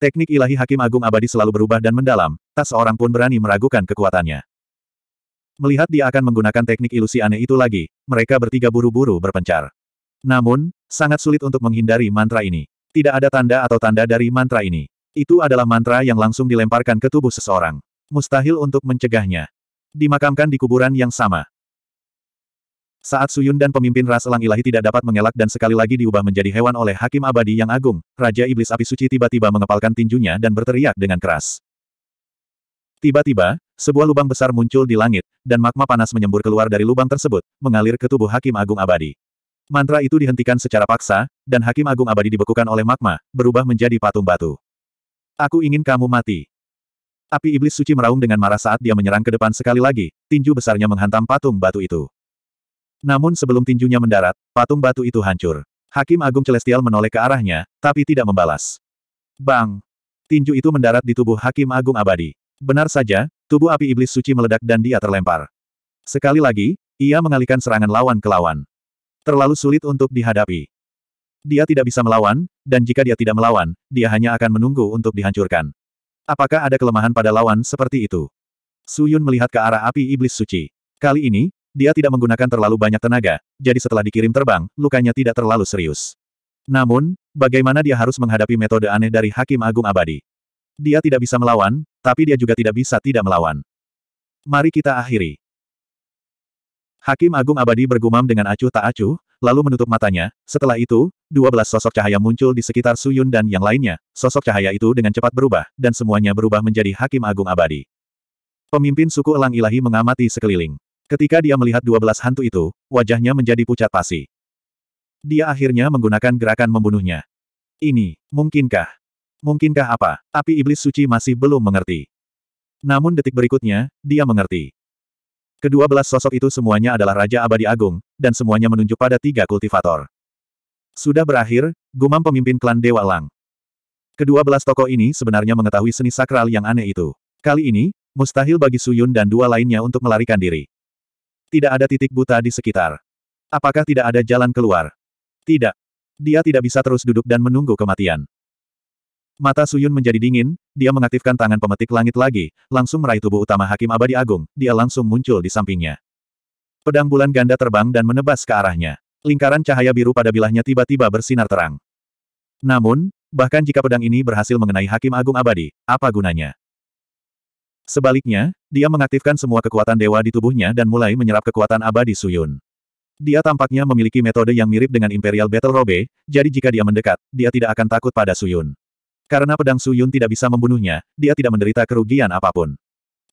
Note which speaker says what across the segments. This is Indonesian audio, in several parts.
Speaker 1: Teknik
Speaker 2: ilahi Hakim Agung Abadi selalu berubah dan mendalam, tak seorang pun berani meragukan kekuatannya. Melihat dia akan menggunakan teknik ilusi aneh itu lagi, mereka bertiga buru-buru berpencar. Namun, sangat sulit untuk menghindari mantra ini. Tidak ada tanda atau tanda dari mantra ini. Itu adalah mantra yang langsung dilemparkan ke tubuh seseorang. Mustahil untuk mencegahnya. Dimakamkan di kuburan yang sama. Saat Suyun dan pemimpin ras elang ilahi tidak dapat mengelak dan sekali lagi diubah menjadi hewan oleh Hakim Abadi yang agung, Raja Iblis Api Suci tiba-tiba mengepalkan tinjunya dan berteriak dengan keras. Tiba-tiba, sebuah lubang besar muncul di langit, dan magma panas menyembur keluar dari lubang tersebut, mengalir ke tubuh Hakim Agung Abadi. Mantra itu dihentikan secara paksa, dan Hakim Agung Abadi dibekukan oleh magma, berubah menjadi patung batu. Aku ingin kamu mati. Api Iblis Suci meraung dengan marah saat dia menyerang ke depan sekali lagi, tinju besarnya menghantam patung batu itu. Namun sebelum tinjunya mendarat, patung batu itu hancur. Hakim Agung Celestial menoleh ke arahnya, tapi tidak membalas. Bang! Tinju itu mendarat di tubuh Hakim Agung Abadi. Benar saja, tubuh api iblis suci meledak dan dia terlempar. Sekali lagi, ia mengalihkan serangan lawan ke lawan. Terlalu sulit untuk dihadapi. Dia tidak bisa melawan, dan jika dia tidak melawan, dia hanya akan menunggu untuk dihancurkan. Apakah ada kelemahan pada lawan seperti itu? Suyun melihat ke arah api iblis suci. Kali ini, dia tidak menggunakan terlalu banyak tenaga, jadi setelah dikirim terbang, lukanya tidak terlalu serius. Namun, bagaimana dia harus menghadapi metode aneh dari Hakim Agung Abadi? Dia tidak bisa melawan, tapi dia juga tidak bisa tidak melawan. Mari kita akhiri. Hakim Agung Abadi bergumam dengan acuh tak acuh, lalu menutup matanya. Setelah itu, 12 sosok cahaya muncul di sekitar Suyun dan yang lainnya. Sosok cahaya itu dengan cepat berubah, dan semuanya berubah menjadi Hakim Agung Abadi. Pemimpin suku Elang Ilahi mengamati sekeliling. Ketika dia melihat dua belas hantu itu, wajahnya menjadi pucat pasi. Dia akhirnya menggunakan gerakan membunuhnya. Ini, mungkinkah? Mungkinkah apa? Api iblis suci masih belum mengerti. Namun detik berikutnya, dia mengerti. Kedua belas sosok itu semuanya adalah Raja Abadi Agung, dan semuanya menunjuk pada tiga kultivator. Sudah berakhir, gumam pemimpin klan Dewa Lang. Kedua belas tokoh ini sebenarnya mengetahui seni sakral yang aneh itu. Kali ini, mustahil bagi Suyun dan dua lainnya untuk melarikan diri. Tidak ada titik buta di sekitar. Apakah tidak ada jalan keluar? Tidak. Dia tidak bisa terus duduk dan menunggu kematian. Mata Suyun menjadi dingin, dia mengaktifkan tangan pemetik langit lagi, langsung meraih tubuh utama Hakim Abadi Agung, dia langsung muncul di sampingnya. Pedang bulan ganda terbang dan menebas ke arahnya. Lingkaran cahaya biru pada bilahnya tiba-tiba bersinar terang. Namun, bahkan jika pedang ini berhasil mengenai Hakim Agung Abadi, apa gunanya? Sebaliknya, dia mengaktifkan semua kekuatan dewa di tubuhnya dan mulai menyerap kekuatan abadi Suyun. Dia tampaknya memiliki metode yang mirip dengan Imperial Battle Robe, jadi jika dia mendekat, dia tidak akan takut pada Suyun. Karena pedang Suyun tidak bisa membunuhnya, dia tidak menderita kerugian apapun.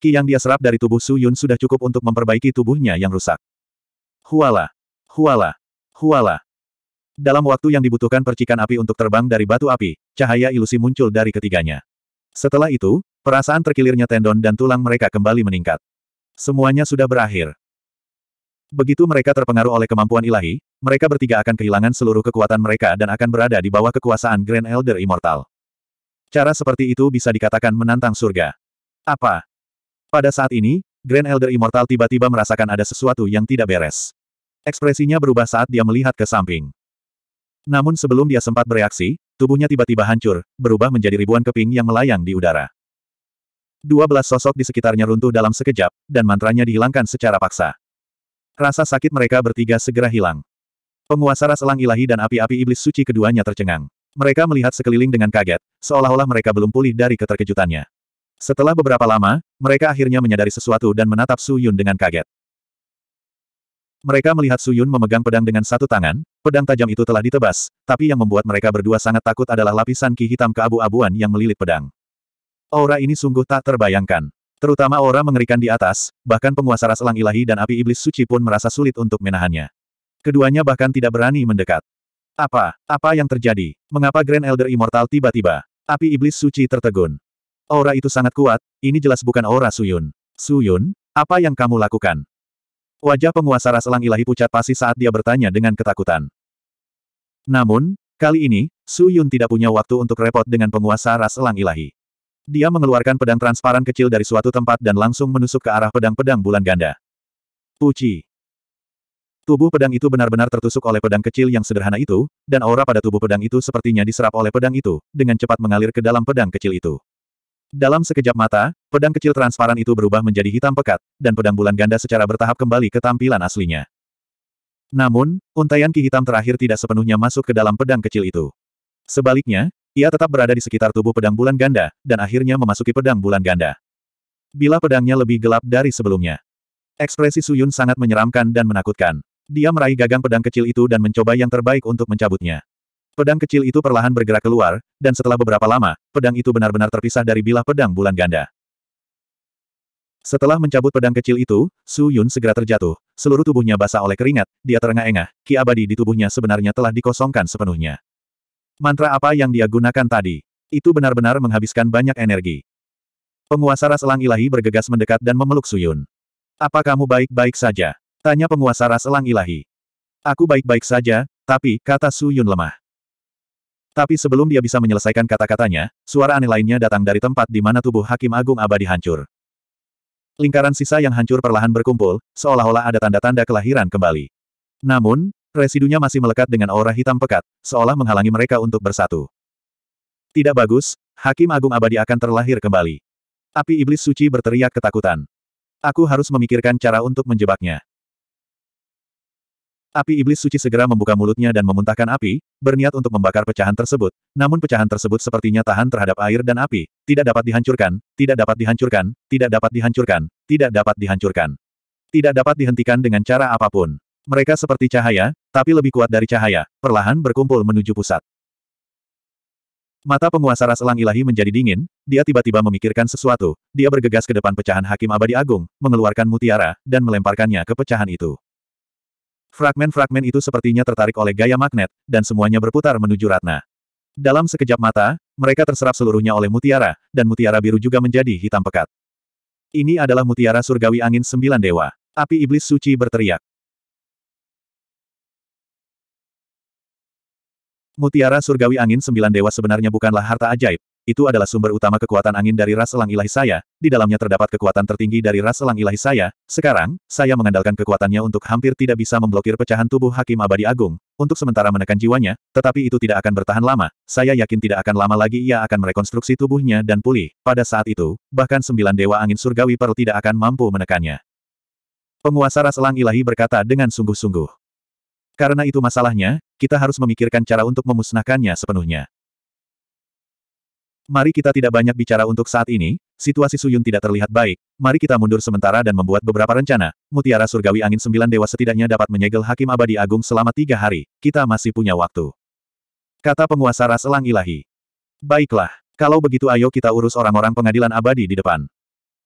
Speaker 2: Ki yang dia serap dari tubuh Suyun sudah cukup untuk memperbaiki tubuhnya yang rusak.
Speaker 1: Huala! Huala! Huala!
Speaker 2: Dalam waktu yang dibutuhkan percikan api untuk terbang dari batu api, cahaya ilusi muncul dari ketiganya. Setelah itu, Perasaan terkilirnya tendon dan tulang mereka kembali meningkat. Semuanya sudah berakhir. Begitu mereka terpengaruh oleh kemampuan ilahi, mereka bertiga akan kehilangan seluruh kekuatan mereka dan akan berada di bawah kekuasaan Grand Elder Immortal. Cara seperti itu bisa dikatakan menantang surga. Apa? Pada saat ini, Grand Elder Immortal tiba-tiba merasakan ada sesuatu yang tidak beres. Ekspresinya berubah saat dia melihat ke samping. Namun sebelum dia sempat bereaksi, tubuhnya tiba-tiba hancur, berubah menjadi ribuan keping yang melayang di udara. Dua belas sosok di sekitarnya runtuh dalam sekejap, dan mantranya dihilangkan secara paksa. Rasa sakit mereka bertiga segera hilang. Penguasa ras elang ilahi dan api-api iblis suci keduanya tercengang. Mereka melihat sekeliling dengan kaget, seolah-olah mereka belum pulih dari keterkejutannya. Setelah beberapa lama, mereka akhirnya menyadari sesuatu dan menatap Su Yun dengan kaget. Mereka melihat Su Yun memegang pedang dengan satu tangan, pedang tajam itu telah ditebas, tapi yang membuat mereka berdua sangat takut adalah lapisan ki hitam keabu-abuan yang melilit pedang. Aura ini sungguh tak terbayangkan. Terutama aura mengerikan di atas, bahkan penguasa ras elang ilahi dan api iblis suci pun merasa sulit untuk menahannya. Keduanya bahkan tidak berani mendekat. Apa? Apa yang terjadi? Mengapa Grand Elder Immortal tiba-tiba? Api iblis suci tertegun. Aura itu sangat kuat, ini jelas bukan aura Suyun. Suyun, apa yang kamu lakukan? Wajah penguasa ras elang ilahi pucat pasti saat dia bertanya dengan ketakutan. Namun, kali ini, Suyun tidak punya waktu untuk repot dengan penguasa ras elang ilahi. Dia mengeluarkan pedang transparan kecil dari suatu tempat dan langsung menusuk ke arah pedang-pedang bulan ganda. Puji. Tubuh pedang itu benar-benar tertusuk oleh pedang kecil yang sederhana itu, dan aura pada tubuh pedang itu sepertinya diserap oleh pedang itu, dengan cepat mengalir ke dalam pedang kecil itu. Dalam sekejap mata, pedang kecil transparan itu berubah menjadi hitam pekat, dan pedang bulan ganda secara bertahap kembali ke tampilan aslinya. Namun, untaian ki hitam terakhir tidak sepenuhnya masuk ke dalam pedang kecil itu. Sebaliknya, ia tetap berada di sekitar tubuh pedang bulan ganda, dan akhirnya memasuki pedang bulan ganda. Bila pedangnya lebih gelap dari sebelumnya. Ekspresi Suyun sangat menyeramkan dan menakutkan. Dia meraih gagang pedang kecil itu dan mencoba yang terbaik untuk mencabutnya. Pedang kecil itu perlahan bergerak keluar, dan setelah beberapa lama, pedang itu benar-benar terpisah dari bilah pedang bulan ganda. Setelah mencabut pedang kecil itu, Su Yun segera terjatuh. Seluruh tubuhnya basah oleh keringat, dia terengah-engah, ki abadi di tubuhnya sebenarnya telah dikosongkan sepenuhnya. Mantra apa yang dia gunakan tadi? Itu benar-benar menghabiskan banyak energi. Penguasa ras elang ilahi bergegas mendekat dan memeluk Suyun. Apa kamu baik-baik saja? Tanya penguasa ras elang ilahi. Aku baik-baik saja, tapi, kata Suyun lemah. Tapi sebelum dia bisa menyelesaikan kata-katanya, suara aneh lainnya datang dari tempat di mana tubuh Hakim Agung abadi hancur. Lingkaran sisa yang hancur perlahan berkumpul, seolah-olah ada tanda-tanda kelahiran kembali. Namun, Residunya masih melekat dengan aura hitam pekat, seolah menghalangi mereka untuk bersatu. Tidak bagus, Hakim Agung Abadi akan terlahir kembali. Api Iblis Suci berteriak ketakutan. Aku harus memikirkan cara untuk menjebaknya. Api Iblis Suci segera membuka mulutnya dan memuntahkan api, berniat untuk membakar pecahan tersebut. Namun pecahan tersebut sepertinya tahan terhadap air dan api. Tidak dapat dihancurkan, tidak dapat dihancurkan, tidak dapat dihancurkan, tidak dapat dihancurkan. Tidak dapat dihentikan dengan cara apapun. Mereka seperti cahaya, tapi lebih kuat dari cahaya, perlahan berkumpul menuju pusat. Mata penguasa ras elang ilahi menjadi dingin, dia tiba-tiba memikirkan sesuatu, dia bergegas ke depan pecahan Hakim Abadi Agung, mengeluarkan mutiara, dan melemparkannya ke pecahan itu. Fragmen-fragmen itu sepertinya tertarik oleh gaya magnet, dan semuanya berputar menuju Ratna. Dalam sekejap mata, mereka terserap seluruhnya oleh mutiara,
Speaker 1: dan mutiara biru juga menjadi hitam pekat. Ini adalah mutiara surgawi angin sembilan dewa. Api iblis suci berteriak. Mutiara surgawi angin sembilan dewa sebenarnya bukanlah harta ajaib, itu adalah sumber utama
Speaker 2: kekuatan angin dari ras elang ilahi saya, di dalamnya terdapat kekuatan tertinggi dari ras elang ilahi saya, sekarang, saya mengandalkan kekuatannya untuk hampir tidak bisa memblokir pecahan tubuh Hakim Abadi Agung, untuk sementara menekan jiwanya, tetapi itu tidak akan bertahan lama, saya yakin tidak akan lama lagi ia akan merekonstruksi tubuhnya dan pulih, pada saat itu, bahkan sembilan dewa angin surgawi perlu tidak akan mampu menekannya. Penguasa ras elang ilahi berkata dengan sungguh-sungguh. Karena itu masalahnya, kita harus memikirkan cara untuk memusnahkannya sepenuhnya. Mari kita tidak banyak bicara untuk saat ini, situasi Suyun tidak terlihat baik, mari kita mundur sementara dan membuat beberapa rencana. Mutiara Surgawi Angin Sembilan Dewa setidaknya dapat menyegel Hakim Abadi Agung selama tiga hari, kita masih punya waktu. Kata penguasa ras elang ilahi. Baiklah, kalau begitu ayo kita urus orang-orang pengadilan abadi di depan.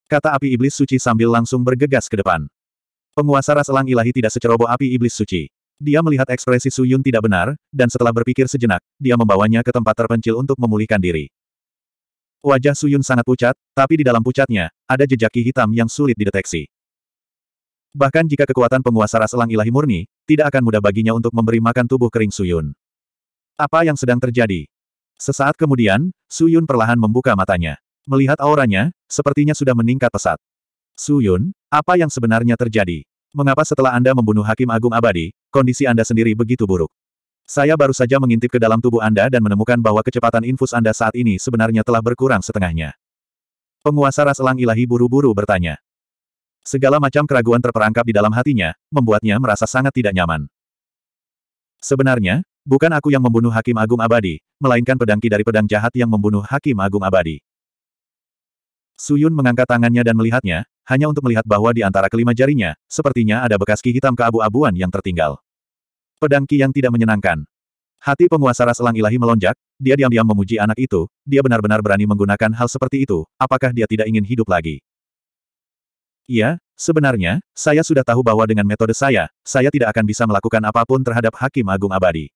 Speaker 2: Kata api iblis suci sambil langsung bergegas ke depan. Penguasa ras elang ilahi tidak seceroboh api iblis suci. Dia melihat ekspresi Su Yun tidak benar, dan setelah berpikir sejenak, dia membawanya ke tempat terpencil untuk memulihkan diri. Wajah Su Yun sangat pucat, tapi di dalam pucatnya, ada jejaki hitam yang sulit dideteksi. Bahkan jika kekuatan penguasa ras elang ilahi murni, tidak akan mudah baginya untuk memberi makan tubuh kering Su Yun. Apa yang sedang terjadi? Sesaat kemudian, Su Yun perlahan membuka matanya. Melihat auranya, sepertinya sudah meningkat pesat. Su Yun, apa yang sebenarnya terjadi? Mengapa setelah Anda membunuh Hakim Agung Abadi, kondisi Anda sendiri begitu buruk? Saya baru saja mengintip ke dalam tubuh Anda dan menemukan bahwa kecepatan infus Anda saat ini sebenarnya telah berkurang setengahnya. Penguasa ras elang ilahi buru-buru bertanya. Segala macam keraguan terperangkap di dalam hatinya, membuatnya merasa sangat tidak nyaman. Sebenarnya, bukan aku yang membunuh Hakim Agung Abadi, melainkan pedangki dari pedang jahat yang membunuh Hakim Agung Abadi. Suyun mengangkat tangannya dan melihatnya, hanya untuk melihat bahwa di antara kelima jarinya, sepertinya ada bekas ki hitam keabu-abuan yang tertinggal. Pedang ki yang tidak menyenangkan. Hati penguasa ras elang ilahi melonjak, dia diam-diam memuji anak itu, dia benar-benar berani menggunakan hal seperti itu, apakah dia tidak ingin hidup lagi? Iya, sebenarnya, saya sudah tahu bahwa dengan metode saya, saya tidak akan bisa melakukan apapun terhadap Hakim Agung Abadi.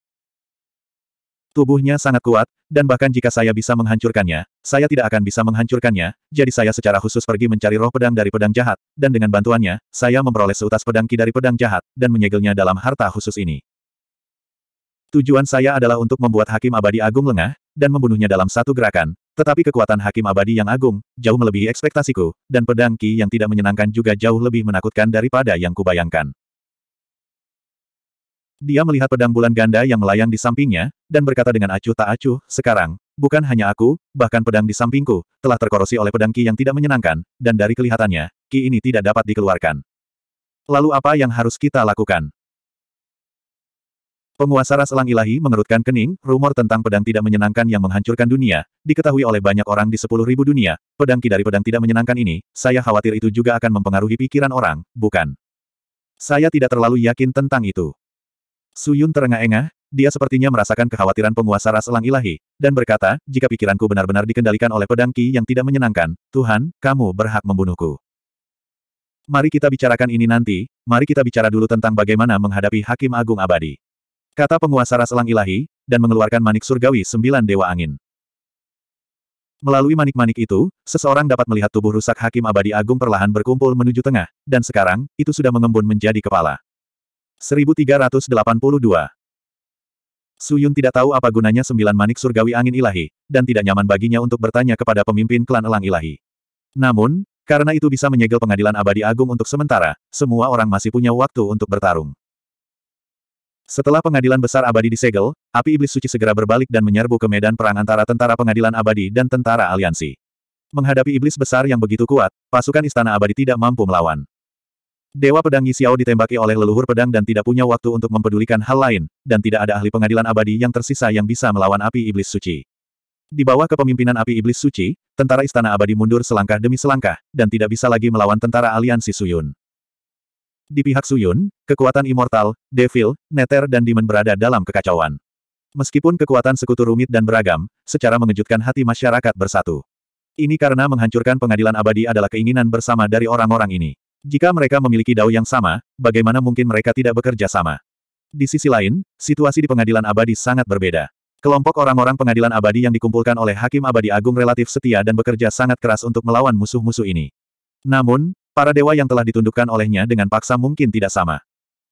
Speaker 2: Tubuhnya sangat kuat, dan bahkan jika saya bisa menghancurkannya, saya tidak akan bisa menghancurkannya, jadi saya secara khusus pergi mencari roh pedang dari pedang jahat, dan dengan bantuannya, saya memperoleh seutas pedang ki dari pedang jahat, dan menyegelnya dalam harta khusus ini. Tujuan saya adalah untuk membuat Hakim Abadi Agung lengah, dan membunuhnya dalam satu gerakan, tetapi kekuatan Hakim Abadi yang agung, jauh melebihi ekspektasiku, dan pedang Ki yang tidak menyenangkan juga jauh lebih menakutkan daripada yang kubayangkan. Dia melihat pedang bulan ganda yang melayang di sampingnya, dan berkata dengan acuh tak acuh, sekarang, bukan hanya aku, bahkan pedang di sampingku, telah terkorosi oleh pedang Ki yang tidak menyenangkan, dan dari kelihatannya, Ki ini tidak dapat dikeluarkan. Lalu apa yang harus kita lakukan? Penguasa ras elang ilahi mengerutkan kening, rumor tentang pedang tidak menyenangkan yang menghancurkan dunia, diketahui oleh banyak orang di sepuluh ribu dunia, pedang ki dari pedang tidak menyenangkan ini, saya khawatir itu juga akan mempengaruhi pikiran orang, bukan? Saya tidak terlalu yakin tentang itu. Su Yun terengah-engah, dia sepertinya merasakan kekhawatiran penguasa ras elang ilahi, dan berkata, jika pikiranku benar-benar dikendalikan oleh pedang Ki yang tidak menyenangkan, Tuhan, kamu berhak membunuhku. Mari kita bicarakan ini nanti, mari kita bicara dulu tentang bagaimana menghadapi Hakim Agung Abadi. Kata penguasa ras elang ilahi, dan mengeluarkan manik surgawi sembilan dewa angin. Melalui manik-manik itu, seseorang dapat melihat tubuh rusak Hakim Abadi Agung perlahan berkumpul menuju tengah, dan sekarang, itu sudah mengembun menjadi kepala. 1382. Suyun tidak tahu apa gunanya sembilan manik surgawi angin ilahi, dan tidak nyaman baginya untuk bertanya kepada pemimpin klan elang ilahi. Namun, karena itu bisa menyegel pengadilan abadi agung untuk sementara, semua orang masih punya waktu untuk bertarung. Setelah pengadilan besar abadi disegel, api iblis suci segera berbalik dan menyerbu ke medan perang antara tentara pengadilan abadi dan tentara aliansi. Menghadapi iblis besar yang begitu kuat, pasukan istana abadi tidak mampu melawan. Dewa Pedang Yisiao ditembaki oleh leluhur pedang dan tidak punya waktu untuk mempedulikan hal lain, dan tidak ada ahli pengadilan abadi yang tersisa yang bisa melawan api iblis suci. Di bawah kepemimpinan api iblis suci, tentara istana abadi mundur selangkah demi selangkah, dan tidak bisa lagi melawan tentara aliansi Suyun. Di pihak Suyun, kekuatan immortal, devil, nether dan demon berada dalam kekacauan. Meskipun kekuatan sekutu rumit dan beragam, secara mengejutkan hati masyarakat bersatu. Ini karena menghancurkan pengadilan abadi adalah keinginan bersama dari orang-orang ini. Jika mereka memiliki dao yang sama, bagaimana mungkin mereka tidak bekerja sama? Di sisi lain, situasi di pengadilan abadi sangat berbeda. Kelompok orang-orang pengadilan abadi yang dikumpulkan oleh Hakim Abadi Agung relatif setia dan bekerja sangat keras untuk melawan musuh-musuh ini. Namun, para dewa yang telah ditundukkan olehnya dengan paksa mungkin tidak sama.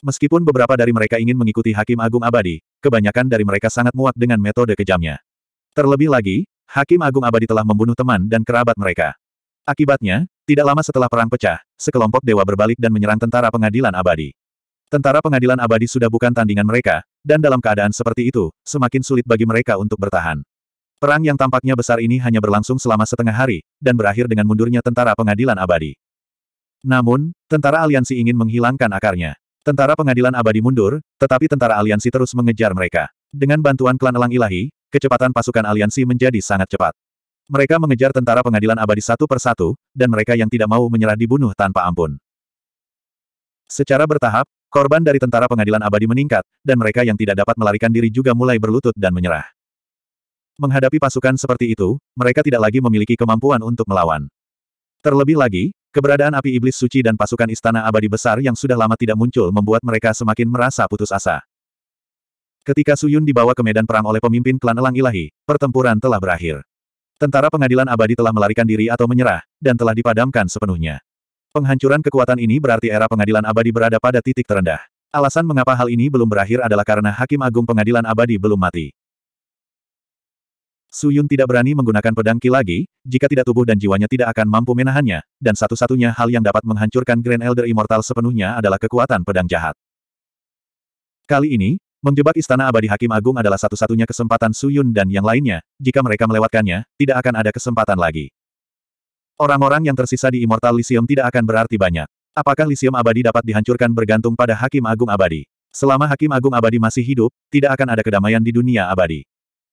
Speaker 2: Meskipun beberapa dari mereka ingin mengikuti Hakim Agung Abadi, kebanyakan dari mereka sangat muak dengan metode kejamnya. Terlebih lagi, Hakim Agung Abadi telah membunuh teman dan kerabat mereka. Akibatnya, tidak lama setelah perang pecah, sekelompok dewa berbalik dan menyerang tentara pengadilan abadi. Tentara pengadilan abadi sudah bukan tandingan mereka, dan dalam keadaan seperti itu, semakin sulit bagi mereka untuk bertahan. Perang yang tampaknya besar ini hanya berlangsung selama setengah hari, dan berakhir dengan mundurnya tentara pengadilan abadi. Namun, tentara aliansi ingin menghilangkan akarnya. Tentara pengadilan abadi mundur, tetapi tentara aliansi terus mengejar mereka. Dengan bantuan klan elang ilahi, kecepatan pasukan aliansi menjadi sangat cepat. Mereka mengejar tentara pengadilan abadi satu persatu, dan mereka yang tidak mau menyerah dibunuh tanpa ampun. Secara bertahap, korban dari tentara pengadilan abadi meningkat, dan mereka yang tidak dapat melarikan diri juga mulai berlutut dan menyerah. Menghadapi pasukan seperti itu, mereka tidak lagi memiliki kemampuan untuk melawan. Terlebih lagi, keberadaan api iblis suci dan pasukan istana abadi besar yang sudah lama tidak muncul membuat mereka semakin merasa putus asa. Ketika Suyun dibawa ke medan perang oleh pemimpin klan Elang Ilahi, pertempuran telah berakhir. Tentara pengadilan abadi telah melarikan diri atau menyerah, dan telah dipadamkan sepenuhnya. Penghancuran kekuatan ini berarti era pengadilan abadi berada pada titik terendah. Alasan mengapa hal ini belum berakhir adalah karena Hakim Agung Pengadilan Abadi belum mati. Su Yun tidak berani menggunakan pedang Ki lagi, jika tidak tubuh dan jiwanya tidak akan mampu menahannya, dan satu-satunya hal yang dapat menghancurkan Grand Elder Immortal sepenuhnya adalah kekuatan pedang jahat. Kali ini, Menjebak Istana Abadi Hakim Agung adalah satu-satunya kesempatan Su Yun dan yang lainnya, jika mereka melewatkannya, tidak akan ada kesempatan lagi. Orang-orang yang tersisa di Immortal Lyceum tidak akan berarti banyak. Apakah Lysium Abadi dapat dihancurkan bergantung pada Hakim Agung Abadi? Selama Hakim Agung Abadi masih hidup, tidak akan ada kedamaian di dunia abadi.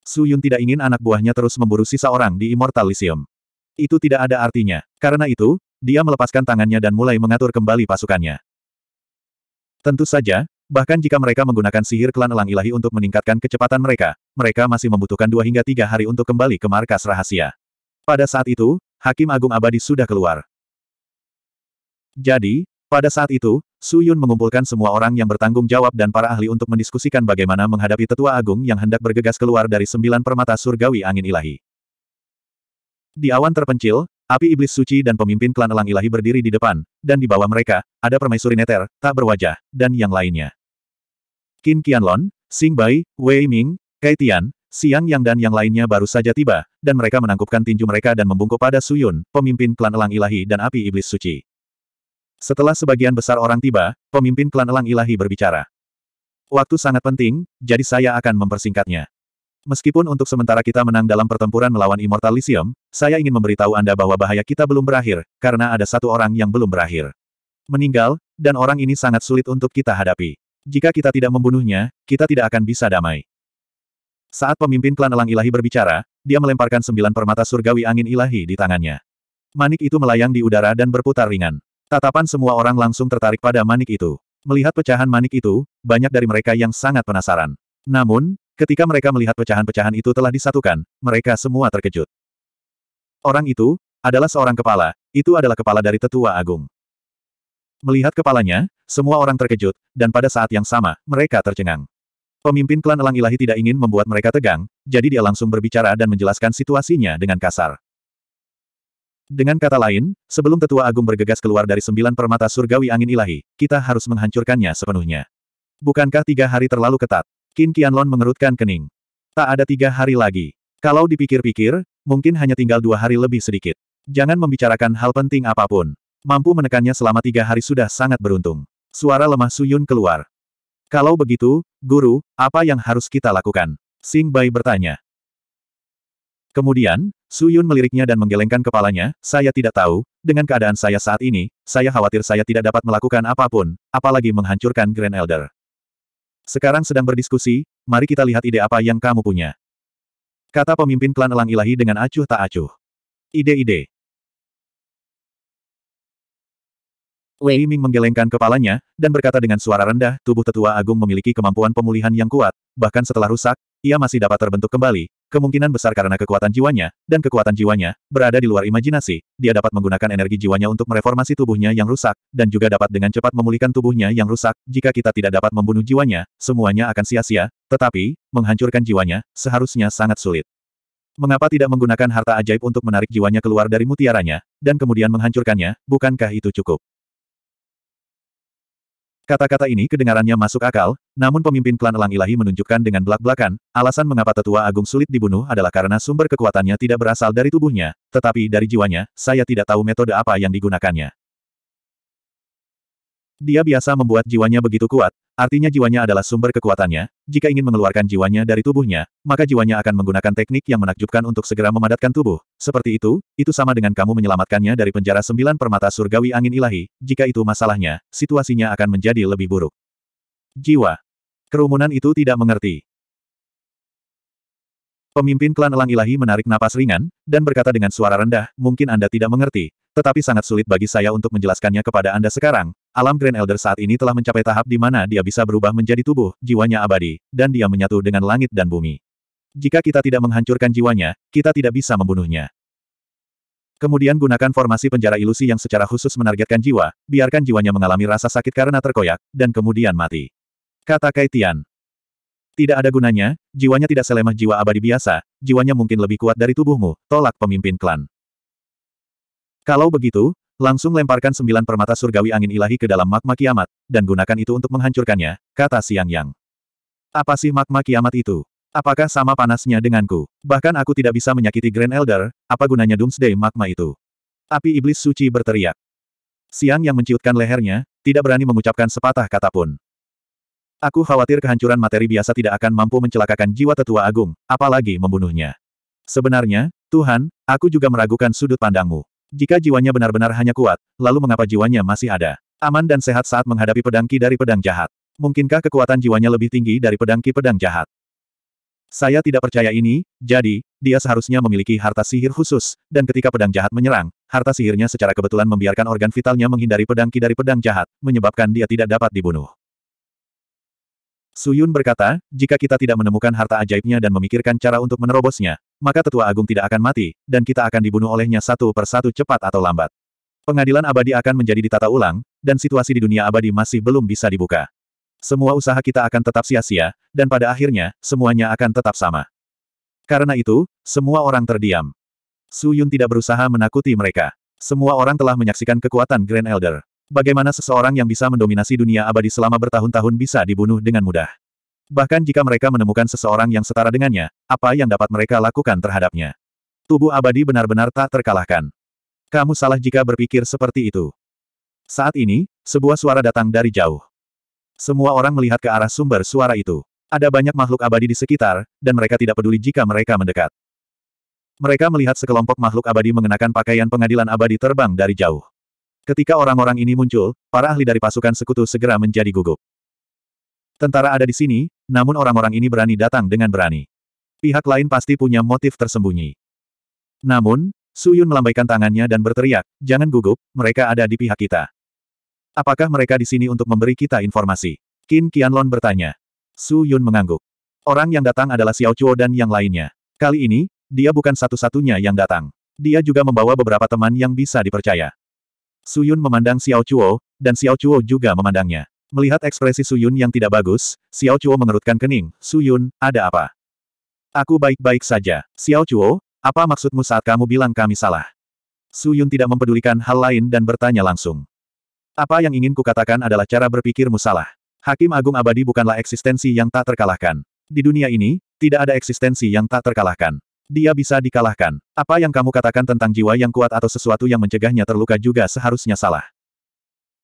Speaker 2: Su Yun tidak ingin anak buahnya terus memburu sisa orang di Immortal Lyceum. Itu tidak ada artinya. Karena itu, dia melepaskan tangannya dan mulai mengatur kembali pasukannya. Tentu saja, Bahkan jika mereka menggunakan sihir klan elang ilahi untuk meningkatkan kecepatan mereka, mereka masih membutuhkan dua hingga tiga hari untuk kembali ke markas rahasia. Pada saat itu, Hakim Agung Abadi sudah keluar. Jadi, pada saat itu, Su Yun mengumpulkan semua orang yang bertanggung jawab dan para ahli untuk mendiskusikan bagaimana menghadapi tetua agung yang hendak bergegas keluar dari sembilan permata surgawi angin ilahi. Di awan terpencil, api iblis suci dan pemimpin klan elang ilahi berdiri di depan, dan di bawah mereka, ada permaisuri neter, tak berwajah, dan yang lainnya. Qin Qianlon, Xing Bai, Wei Ming, Kai Tian, Siang Yang dan yang lainnya baru saja tiba, dan mereka menangkupkan tinju mereka dan membungkuk pada Su Yun, pemimpin klan elang ilahi dan api iblis suci. Setelah sebagian besar orang tiba, pemimpin klan elang ilahi berbicara. Waktu sangat penting, jadi saya akan mempersingkatnya. Meskipun untuk sementara kita menang dalam pertempuran melawan Immortalisium, saya ingin memberitahu Anda bahwa bahaya kita belum berakhir, karena ada satu orang yang belum berakhir. Meninggal, dan orang ini sangat sulit untuk kita hadapi. Jika kita tidak membunuhnya, kita tidak akan bisa damai. Saat pemimpin klan elang ilahi berbicara, dia melemparkan sembilan permata surgawi angin ilahi di tangannya. Manik itu melayang di udara dan berputar ringan. Tatapan semua orang langsung tertarik pada manik itu. Melihat pecahan manik itu, banyak dari mereka yang sangat penasaran. Namun, ketika mereka melihat pecahan-pecahan itu telah disatukan, mereka semua terkejut. Orang itu, adalah seorang kepala, itu adalah kepala dari tetua agung. Melihat kepalanya, semua orang terkejut, dan pada saat yang sama, mereka tercengang. Pemimpin klan elang ilahi tidak ingin membuat mereka tegang, jadi dia langsung berbicara dan menjelaskan situasinya dengan kasar. Dengan kata lain, sebelum tetua agung bergegas keluar dari sembilan permata surgawi angin ilahi, kita harus menghancurkannya sepenuhnya. Bukankah tiga hari terlalu ketat? Qin Qianlon mengerutkan kening. Tak ada tiga hari lagi. Kalau dipikir-pikir, mungkin hanya tinggal dua hari lebih sedikit. Jangan membicarakan hal penting apapun. Mampu menekannya selama tiga hari sudah sangat beruntung. Suara lemah Suyun keluar. Kalau begitu, guru, apa yang harus kita lakukan? Sing Bai bertanya. Kemudian, Suyun meliriknya dan menggelengkan kepalanya, saya tidak tahu, dengan keadaan saya saat ini, saya khawatir saya tidak dapat melakukan apapun, apalagi menghancurkan Grand Elder. Sekarang sedang berdiskusi, mari kita lihat ide apa
Speaker 1: yang kamu punya. Kata pemimpin klan Elang Ilahi dengan acuh tak acuh. Ide-ide. Wei Ming menggelengkan kepalanya, dan berkata dengan suara rendah, tubuh tetua agung memiliki kemampuan pemulihan yang kuat, bahkan setelah rusak,
Speaker 2: ia masih dapat terbentuk kembali, kemungkinan besar karena kekuatan jiwanya, dan kekuatan jiwanya, berada di luar imajinasi, dia dapat menggunakan energi jiwanya untuk mereformasi tubuhnya yang rusak, dan juga dapat dengan cepat memulihkan tubuhnya yang rusak, jika kita tidak dapat membunuh jiwanya, semuanya akan sia-sia, tetapi, menghancurkan jiwanya, seharusnya sangat sulit. Mengapa tidak menggunakan harta ajaib untuk menarik jiwanya keluar dari mutiaranya, dan kemudian menghancurkannya, bukankah itu cukup? Kata-kata ini kedengarannya masuk akal, namun pemimpin klan Elang Ilahi menunjukkan dengan belak-belakan, alasan mengapa tetua agung sulit dibunuh adalah karena sumber kekuatannya tidak berasal dari tubuhnya, tetapi dari jiwanya, saya tidak tahu metode apa yang digunakannya. Dia biasa membuat jiwanya begitu kuat, Artinya jiwanya adalah sumber kekuatannya, jika ingin mengeluarkan jiwanya dari tubuhnya, maka jiwanya akan menggunakan teknik yang menakjubkan untuk segera memadatkan tubuh. Seperti itu, itu sama dengan kamu menyelamatkannya dari penjara sembilan permata surgawi angin ilahi, jika itu masalahnya, situasinya
Speaker 1: akan menjadi lebih buruk. Jiwa. Kerumunan itu tidak mengerti. Pemimpin klan elang ilahi menarik napas ringan, dan berkata dengan suara rendah,
Speaker 2: mungkin Anda tidak mengerti, tetapi sangat sulit bagi saya untuk menjelaskannya kepada Anda sekarang, Alam Grand Elder saat ini telah mencapai tahap di mana dia bisa berubah menjadi tubuh, jiwanya abadi, dan dia menyatu dengan langit dan bumi. Jika kita tidak menghancurkan jiwanya, kita tidak bisa membunuhnya. Kemudian gunakan formasi penjara ilusi yang secara khusus menargetkan jiwa, biarkan jiwanya mengalami rasa sakit karena terkoyak, dan kemudian mati. Kata Kaitian. Tidak ada gunanya, jiwanya tidak selemah jiwa abadi biasa, jiwanya mungkin lebih kuat dari tubuhmu, tolak pemimpin klan. Kalau begitu, Langsung lemparkan sembilan permata surgawi angin ilahi ke dalam magma kiamat, dan gunakan itu untuk menghancurkannya, kata Siang Yang. Apa sih magma kiamat itu? Apakah sama panasnya denganku? Bahkan aku tidak bisa menyakiti Grand Elder, apa gunanya Doomsday magma itu? Api Iblis Suci berteriak. Siang yang menciutkan lehernya, tidak berani mengucapkan sepatah kata pun. Aku khawatir kehancuran materi biasa tidak akan mampu mencelakakan jiwa tetua agung, apalagi membunuhnya. Sebenarnya, Tuhan, aku juga meragukan sudut pandangmu. Jika jiwanya benar-benar hanya kuat, lalu mengapa jiwanya masih ada? Aman dan sehat saat menghadapi pedangki dari pedang jahat. Mungkinkah kekuatan jiwanya lebih tinggi dari pedangki pedang jahat? Saya tidak percaya ini, jadi, dia seharusnya memiliki harta sihir khusus, dan ketika pedang jahat menyerang, harta sihirnya secara kebetulan membiarkan organ vitalnya menghindari pedangki dari pedang jahat, menyebabkan dia tidak dapat dibunuh. Suyun berkata, jika kita tidak menemukan harta ajaibnya dan memikirkan cara untuk menerobosnya, maka tetua agung tidak akan mati, dan kita akan dibunuh olehnya satu persatu cepat atau lambat. Pengadilan abadi akan menjadi ditata ulang, dan situasi di dunia abadi masih belum bisa dibuka. Semua usaha kita akan tetap sia-sia, dan pada akhirnya, semuanya akan tetap sama. Karena itu, semua orang terdiam. Su Yun tidak berusaha menakuti mereka. Semua orang telah menyaksikan kekuatan Grand Elder. Bagaimana seseorang yang bisa mendominasi dunia abadi selama bertahun-tahun bisa dibunuh dengan mudah. Bahkan jika mereka menemukan seseorang yang setara dengannya, apa yang dapat mereka lakukan terhadapnya? Tubuh abadi benar-benar tak terkalahkan. Kamu salah jika berpikir seperti itu. Saat ini, sebuah suara datang dari jauh. Semua orang melihat ke arah sumber suara itu. Ada banyak makhluk abadi di sekitar, dan mereka tidak peduli jika mereka mendekat. Mereka melihat sekelompok makhluk abadi mengenakan pakaian pengadilan abadi terbang dari jauh. Ketika orang-orang ini muncul, para ahli dari pasukan sekutu segera menjadi gugup. Tentara ada di sini, namun orang-orang ini berani datang dengan berani. Pihak lain pasti punya motif tersembunyi. Namun, Su Yun melambaikan tangannya dan berteriak, jangan gugup, mereka ada di pihak kita. Apakah mereka di sini untuk memberi kita informasi? Qin Qianlon bertanya. Su Yun mengangguk. Orang yang datang adalah Xiao Chuo dan yang lainnya. Kali ini, dia bukan satu-satunya yang datang. Dia juga membawa beberapa teman yang bisa dipercaya. Su Yun memandang Xiao Chuo, dan Xiao Chuo juga memandangnya. Melihat ekspresi Suyun yang tidak bagus, Xiao Chuo mengerutkan kening. Suyun, ada apa? Aku baik-baik saja. Xiao Chuo, apa maksudmu saat kamu bilang kami salah? Suyun tidak mempedulikan hal lain dan bertanya langsung. Apa yang ingin kukatakan adalah cara berpikirmu salah. Hakim Agung Abadi bukanlah eksistensi yang tak terkalahkan. Di dunia ini, tidak ada eksistensi yang tak terkalahkan. Dia bisa dikalahkan. Apa yang kamu katakan tentang jiwa yang kuat atau sesuatu yang mencegahnya terluka juga seharusnya salah.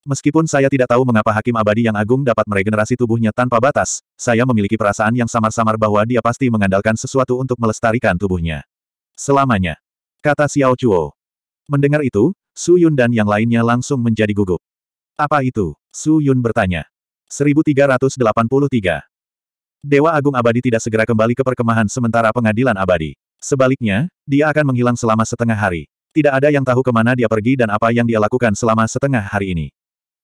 Speaker 2: Meskipun saya tidak tahu mengapa Hakim Abadi yang agung dapat meregenerasi tubuhnya tanpa batas, saya memiliki perasaan yang samar-samar bahwa dia pasti mengandalkan sesuatu untuk melestarikan tubuhnya. Selamanya. Kata Xiao Chuo. Mendengar itu, Su Yun dan yang lainnya langsung menjadi gugup. Apa itu? Su Yun bertanya. 1383. Dewa Agung Abadi tidak segera kembali ke perkemahan sementara pengadilan abadi. Sebaliknya, dia akan menghilang selama setengah hari. Tidak ada yang tahu kemana dia pergi dan apa yang dia lakukan selama setengah hari ini.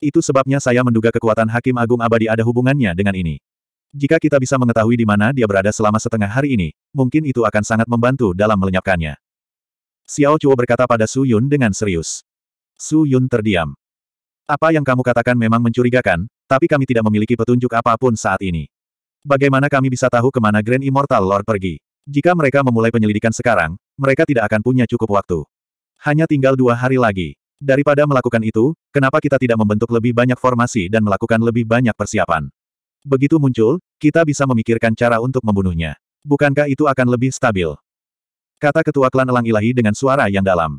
Speaker 2: Itu sebabnya saya menduga kekuatan Hakim Agung Abadi ada hubungannya dengan ini. Jika kita bisa mengetahui di mana dia berada selama setengah hari ini, mungkin itu akan sangat membantu dalam melenyapkannya. Xiao Chuo berkata pada Su Yun dengan serius. Su Yun terdiam. Apa yang kamu katakan memang mencurigakan, tapi kami tidak memiliki petunjuk apapun saat ini. Bagaimana kami bisa tahu kemana Grand Immortal Lord pergi? Jika mereka memulai penyelidikan sekarang, mereka tidak akan punya cukup waktu. Hanya tinggal dua hari lagi. Daripada melakukan itu, kenapa kita tidak membentuk lebih banyak formasi dan melakukan lebih banyak persiapan? Begitu muncul, kita bisa memikirkan cara untuk membunuhnya. Bukankah itu akan lebih stabil? Kata ketua klan Elang Ilahi dengan suara yang dalam.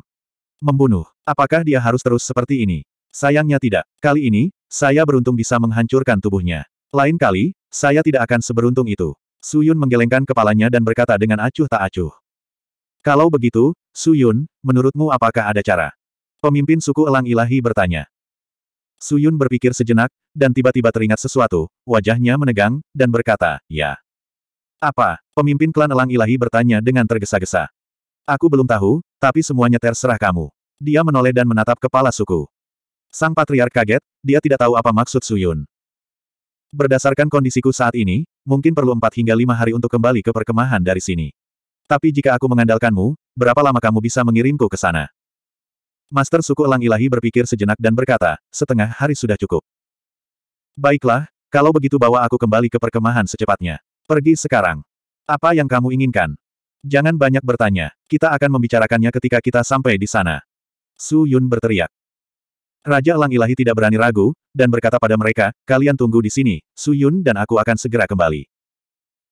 Speaker 2: Membunuh. Apakah dia harus terus seperti ini? Sayangnya tidak. Kali ini, saya beruntung bisa menghancurkan tubuhnya. Lain kali, saya tidak akan seberuntung itu. Suyun menggelengkan kepalanya dan berkata dengan acuh tak acuh. Kalau begitu, Suyun, menurutmu apakah ada cara? Pemimpin suku Elang Ilahi bertanya. Suyun berpikir sejenak, dan tiba-tiba teringat sesuatu, wajahnya menegang, dan berkata, ya. Apa? Pemimpin klan Elang Ilahi bertanya dengan tergesa-gesa. Aku belum tahu, tapi semuanya terserah kamu. Dia menoleh dan menatap kepala suku. Sang patriark kaget, dia tidak tahu apa maksud Suyun. Berdasarkan kondisiku saat ini, mungkin perlu empat hingga lima hari untuk kembali ke perkemahan dari sini. Tapi jika aku mengandalkanmu, berapa lama kamu bisa mengirimku ke sana? Master suku Elang Ilahi berpikir sejenak dan berkata, setengah hari sudah cukup. Baiklah, kalau begitu bawa aku kembali ke perkemahan secepatnya. Pergi sekarang. Apa yang kamu inginkan? Jangan banyak bertanya, kita akan membicarakannya ketika kita sampai di sana. Su Yun berteriak. Raja Elang Ilahi tidak berani ragu, dan berkata pada mereka, kalian tunggu di sini, Su Yun dan aku akan segera kembali.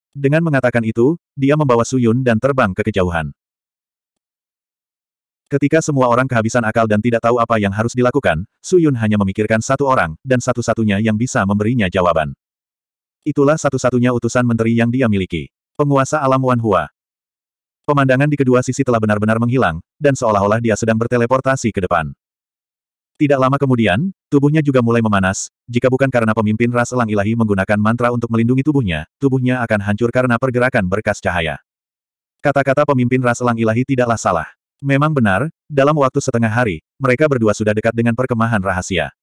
Speaker 2: Dengan mengatakan itu, dia membawa Su Yun dan terbang ke kejauhan. Ketika semua orang kehabisan akal dan tidak tahu apa yang harus dilakukan, Su Yun hanya memikirkan satu orang, dan satu-satunya yang bisa memberinya jawaban. Itulah satu-satunya utusan menteri yang dia miliki. Penguasa alam Wan Hua. Pemandangan di kedua sisi telah benar-benar menghilang, dan seolah-olah dia sedang berteleportasi ke depan. Tidak lama kemudian, tubuhnya juga mulai memanas, jika bukan karena pemimpin ras elang ilahi menggunakan mantra untuk melindungi tubuhnya, tubuhnya akan hancur karena pergerakan berkas cahaya. Kata-kata pemimpin ras elang ilahi tidaklah salah. Memang benar, dalam waktu setengah hari, mereka berdua sudah dekat dengan perkemahan rahasia.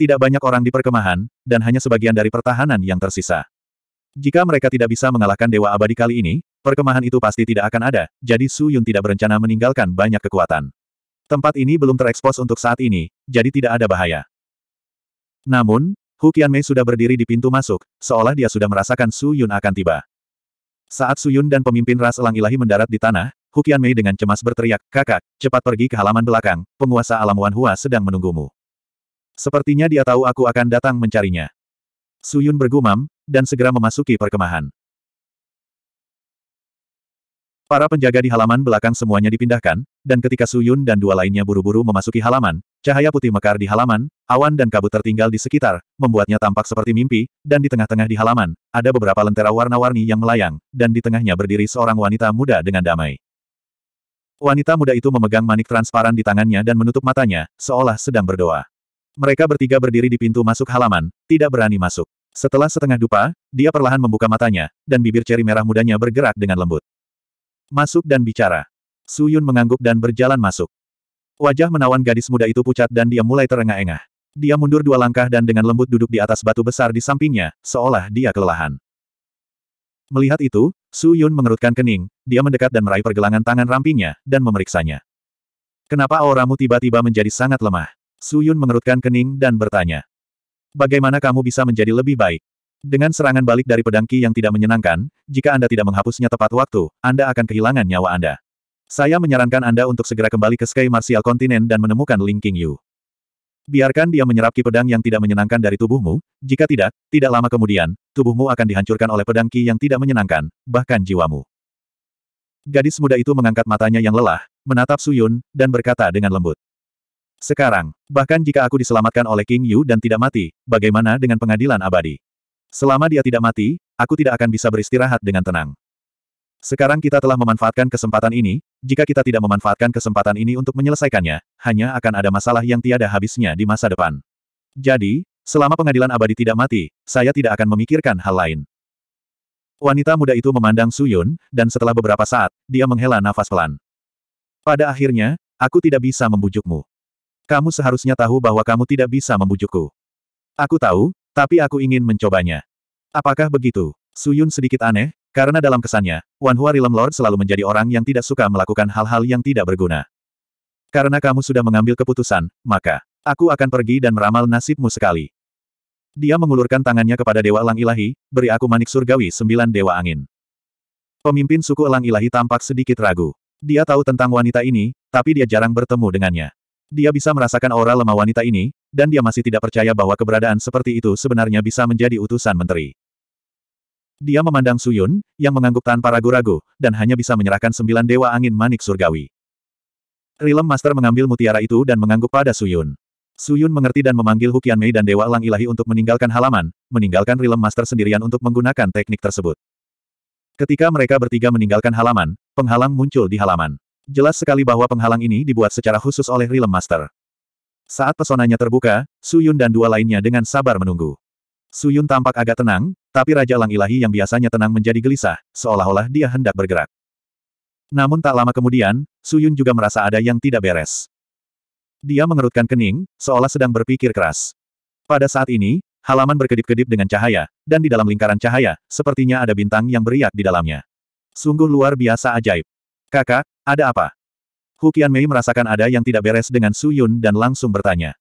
Speaker 2: Tidak banyak orang di perkemahan, dan hanya sebagian dari pertahanan yang tersisa. Jika mereka tidak bisa mengalahkan Dewa Abadi kali ini, perkemahan itu pasti tidak akan ada, jadi Su Yun tidak berencana meninggalkan banyak kekuatan. Tempat ini belum terekspos untuk saat ini, jadi tidak ada bahaya. Namun, Hu Mei sudah berdiri di pintu masuk, seolah dia sudah merasakan Su Yun akan tiba. Saat Su Yun dan pemimpin ras elang ilahi mendarat di tanah, Hukian Mei dengan cemas berteriak, kakak, cepat pergi ke halaman belakang, penguasa alam Wan Hua sedang menunggumu. Sepertinya dia tahu aku akan datang
Speaker 1: mencarinya. Suyun bergumam, dan segera memasuki perkemahan. Para penjaga di halaman belakang semuanya dipindahkan, dan ketika Suyun
Speaker 2: dan dua lainnya buru-buru memasuki halaman, cahaya putih mekar di halaman, awan dan kabut tertinggal di sekitar, membuatnya tampak seperti mimpi, dan di tengah-tengah di halaman, ada beberapa lentera warna-warni yang melayang, dan di tengahnya berdiri seorang wanita muda dengan damai. Wanita muda itu memegang manik transparan di tangannya dan menutup matanya, seolah sedang berdoa. Mereka bertiga berdiri di pintu masuk halaman, tidak berani masuk. Setelah setengah dupa, dia perlahan membuka matanya, dan bibir ceri merah mudanya bergerak dengan lembut. Masuk dan bicara. Su Yun mengangguk dan berjalan masuk. Wajah menawan gadis muda itu pucat dan dia mulai terengah-engah. Dia mundur dua langkah dan dengan lembut duduk di atas batu besar di sampingnya, seolah dia kelelahan. Melihat itu, Su Yun mengerutkan kening, dia mendekat dan meraih pergelangan tangan rampingnya, dan memeriksanya. Kenapa auramu tiba-tiba menjadi sangat lemah? Su Yun mengerutkan kening dan bertanya. Bagaimana kamu bisa menjadi lebih baik? Dengan serangan balik dari pedangki yang tidak menyenangkan, jika Anda tidak menghapusnya tepat waktu, Anda akan kehilangan nyawa Anda. Saya menyarankan Anda untuk segera kembali ke Sky Martial Continent dan menemukan Ling King Yu. Biarkan dia menyerap ki pedang yang tidak menyenangkan dari tubuhmu, jika tidak, tidak lama kemudian, tubuhmu akan dihancurkan oleh pedang ki yang tidak menyenangkan, bahkan jiwamu. Gadis muda itu mengangkat matanya yang lelah, menatap Suyun, dan berkata dengan lembut. Sekarang, bahkan jika aku diselamatkan oleh King Yu dan tidak mati, bagaimana dengan pengadilan abadi? Selama dia tidak mati, aku tidak akan bisa beristirahat dengan tenang. Sekarang kita telah memanfaatkan kesempatan ini, jika kita tidak memanfaatkan kesempatan ini untuk menyelesaikannya, hanya akan ada masalah yang tiada habisnya di masa depan. Jadi, selama pengadilan abadi tidak mati, saya tidak akan memikirkan hal lain. Wanita muda itu memandang Suyun, dan setelah beberapa saat, dia menghela nafas pelan. Pada akhirnya, aku tidak bisa membujukmu. Kamu seharusnya tahu bahwa kamu tidak bisa membujukku. Aku tahu, tapi aku ingin mencobanya. Apakah begitu? Suyun sedikit aneh, karena dalam kesannya, Wan Hua Realm Lord selalu menjadi orang yang tidak suka melakukan hal-hal yang tidak berguna. Karena kamu sudah mengambil keputusan, maka, aku akan pergi dan meramal nasibmu sekali. Dia mengulurkan tangannya kepada Dewa Elang Ilahi, beri aku manik surgawi sembilan Dewa Angin. Pemimpin suku Elang Ilahi tampak sedikit ragu. Dia tahu tentang wanita ini, tapi dia jarang bertemu dengannya. Dia bisa merasakan aura lemah wanita ini, dan dia masih tidak percaya bahwa keberadaan seperti itu sebenarnya bisa menjadi utusan menteri. Dia memandang Suyun, yang mengangguk tanpa ragu-ragu, dan hanya bisa menyerahkan sembilan dewa angin manik surgawi. Rilem Master mengambil mutiara itu dan mengangguk pada Suyun. Suyun mengerti dan memanggil Hukian Mei dan Dewa Elang Ilahi untuk meninggalkan halaman, meninggalkan Rilem Master sendirian untuk menggunakan teknik tersebut. Ketika mereka bertiga meninggalkan halaman, penghalang muncul di halaman. Jelas sekali bahwa penghalang ini dibuat secara khusus oleh Rilem Master. Saat pesonanya terbuka, Suyun dan dua lainnya dengan sabar menunggu. Suyun tampak agak tenang, tapi Raja Lang Ilahi yang biasanya tenang menjadi gelisah, seolah-olah dia hendak bergerak. Namun tak lama kemudian, Su Yun juga merasa ada yang tidak beres. Dia mengerutkan kening, seolah sedang berpikir keras. Pada saat ini, halaman berkedip-kedip dengan cahaya, dan di dalam lingkaran cahaya, sepertinya ada bintang yang beriak di dalamnya. Sungguh luar biasa ajaib. Kakak, ada apa? Hukian Mei merasakan ada yang tidak beres dengan Su Yun dan langsung bertanya.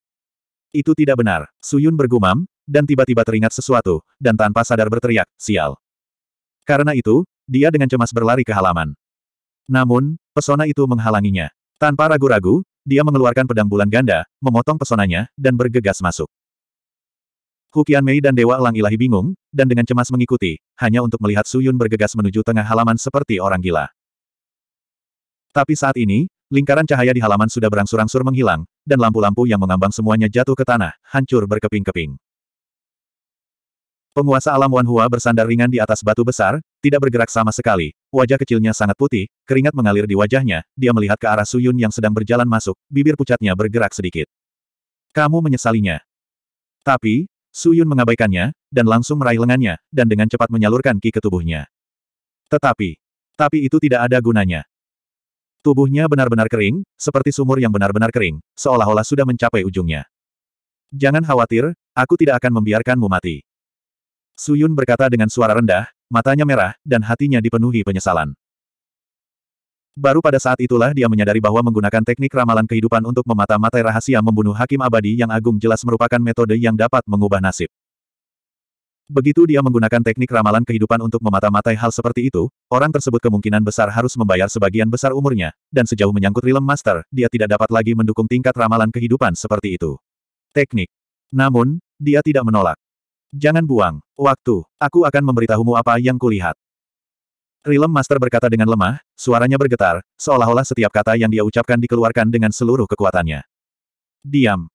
Speaker 2: Itu tidak benar, Su Yun bergumam, dan tiba-tiba teringat sesuatu, dan tanpa sadar berteriak, sial. Karena itu, dia dengan cemas berlari ke halaman. Namun, pesona itu menghalanginya. Tanpa ragu-ragu, dia mengeluarkan pedang bulan ganda, memotong pesonanya, dan bergegas masuk. Hukian Mei dan Dewa Elang Ilahi bingung, dan dengan cemas mengikuti, hanya untuk melihat Suyun bergegas menuju tengah halaman seperti orang gila. Tapi saat ini, lingkaran cahaya di halaman sudah berangsur-angsur menghilang, dan lampu-lampu yang mengambang semuanya jatuh ke tanah, hancur berkeping-keping. Penguasa alam Wan Hua bersandar ringan di atas batu besar, tidak bergerak sama sekali. Wajah kecilnya sangat putih, keringat mengalir di wajahnya, dia melihat ke arah Suyun yang sedang berjalan masuk, bibir pucatnya bergerak sedikit. Kamu menyesalinya. Tapi, Suyun mengabaikannya, dan langsung meraih lengannya, dan dengan cepat menyalurkan ki ke tubuhnya. Tetapi, tapi itu tidak ada gunanya. Tubuhnya benar-benar kering, seperti sumur yang benar-benar kering, seolah-olah sudah mencapai ujungnya. Jangan khawatir, aku tidak akan membiarkanmu mati. Suyun berkata dengan suara rendah, matanya merah, dan hatinya dipenuhi penyesalan. Baru pada saat itulah dia menyadari bahwa menggunakan teknik ramalan kehidupan untuk memata-matai rahasia membunuh hakim abadi yang agung jelas merupakan metode yang dapat mengubah nasib. Begitu dia menggunakan teknik ramalan kehidupan untuk memata-matai hal seperti itu, orang tersebut kemungkinan besar harus membayar sebagian besar umurnya, dan sejauh menyangkut Realm Master, dia tidak dapat lagi mendukung tingkat ramalan kehidupan seperti itu. Teknik. Namun, dia tidak menolak. Jangan buang. Waktu. Aku akan memberitahumu apa yang kulihat. Rilem Master berkata dengan lemah, suaranya bergetar, seolah-olah setiap kata yang dia ucapkan dikeluarkan dengan seluruh kekuatannya. Diam.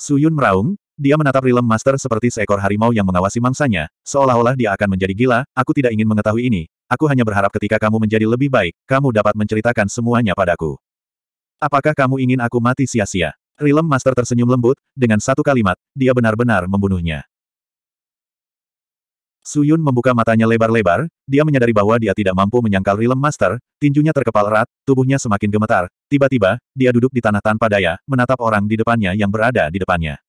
Speaker 2: Suyun meraung, dia menatap Rilem Master seperti seekor harimau yang mengawasi mangsanya, seolah-olah dia akan menjadi gila, aku tidak ingin mengetahui ini, aku hanya berharap ketika kamu menjadi lebih baik, kamu dapat menceritakan semuanya padaku. Apakah kamu ingin aku mati sia-sia? Rilem Master tersenyum lembut, dengan satu kalimat, dia benar-benar membunuhnya. Suyun membuka matanya lebar-lebar, dia menyadari bahwa dia tidak mampu menyangkal Rilem Master, tinjunya terkepal erat, tubuhnya semakin gemetar. Tiba-tiba, dia duduk di tanah tanpa daya, menatap orang di depannya yang berada di depannya.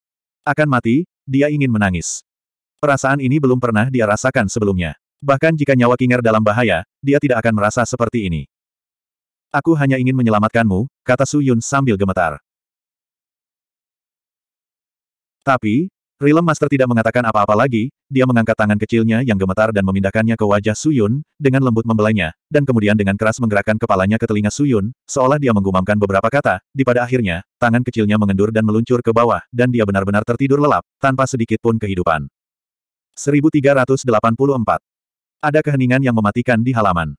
Speaker 2: Akan mati, dia ingin menangis. Perasaan ini belum pernah dia rasakan sebelumnya. Bahkan jika nyawa
Speaker 1: Kinger dalam bahaya, dia tidak akan merasa seperti ini. Aku hanya ingin menyelamatkanmu, kata Suyun sambil gemetar. Tapi,
Speaker 2: Realm Master tidak mengatakan apa-apa lagi, dia mengangkat tangan kecilnya yang gemetar dan memindahkannya ke wajah Suyun, dengan lembut membelainya, dan kemudian dengan keras menggerakkan kepalanya ke telinga Suyun, seolah dia menggumamkan beberapa kata, di pada akhirnya, tangan kecilnya mengendur dan meluncur ke bawah, dan dia benar-benar tertidur lelap, tanpa sedikit pun kehidupan. 1384. Ada keheningan yang mematikan di halaman.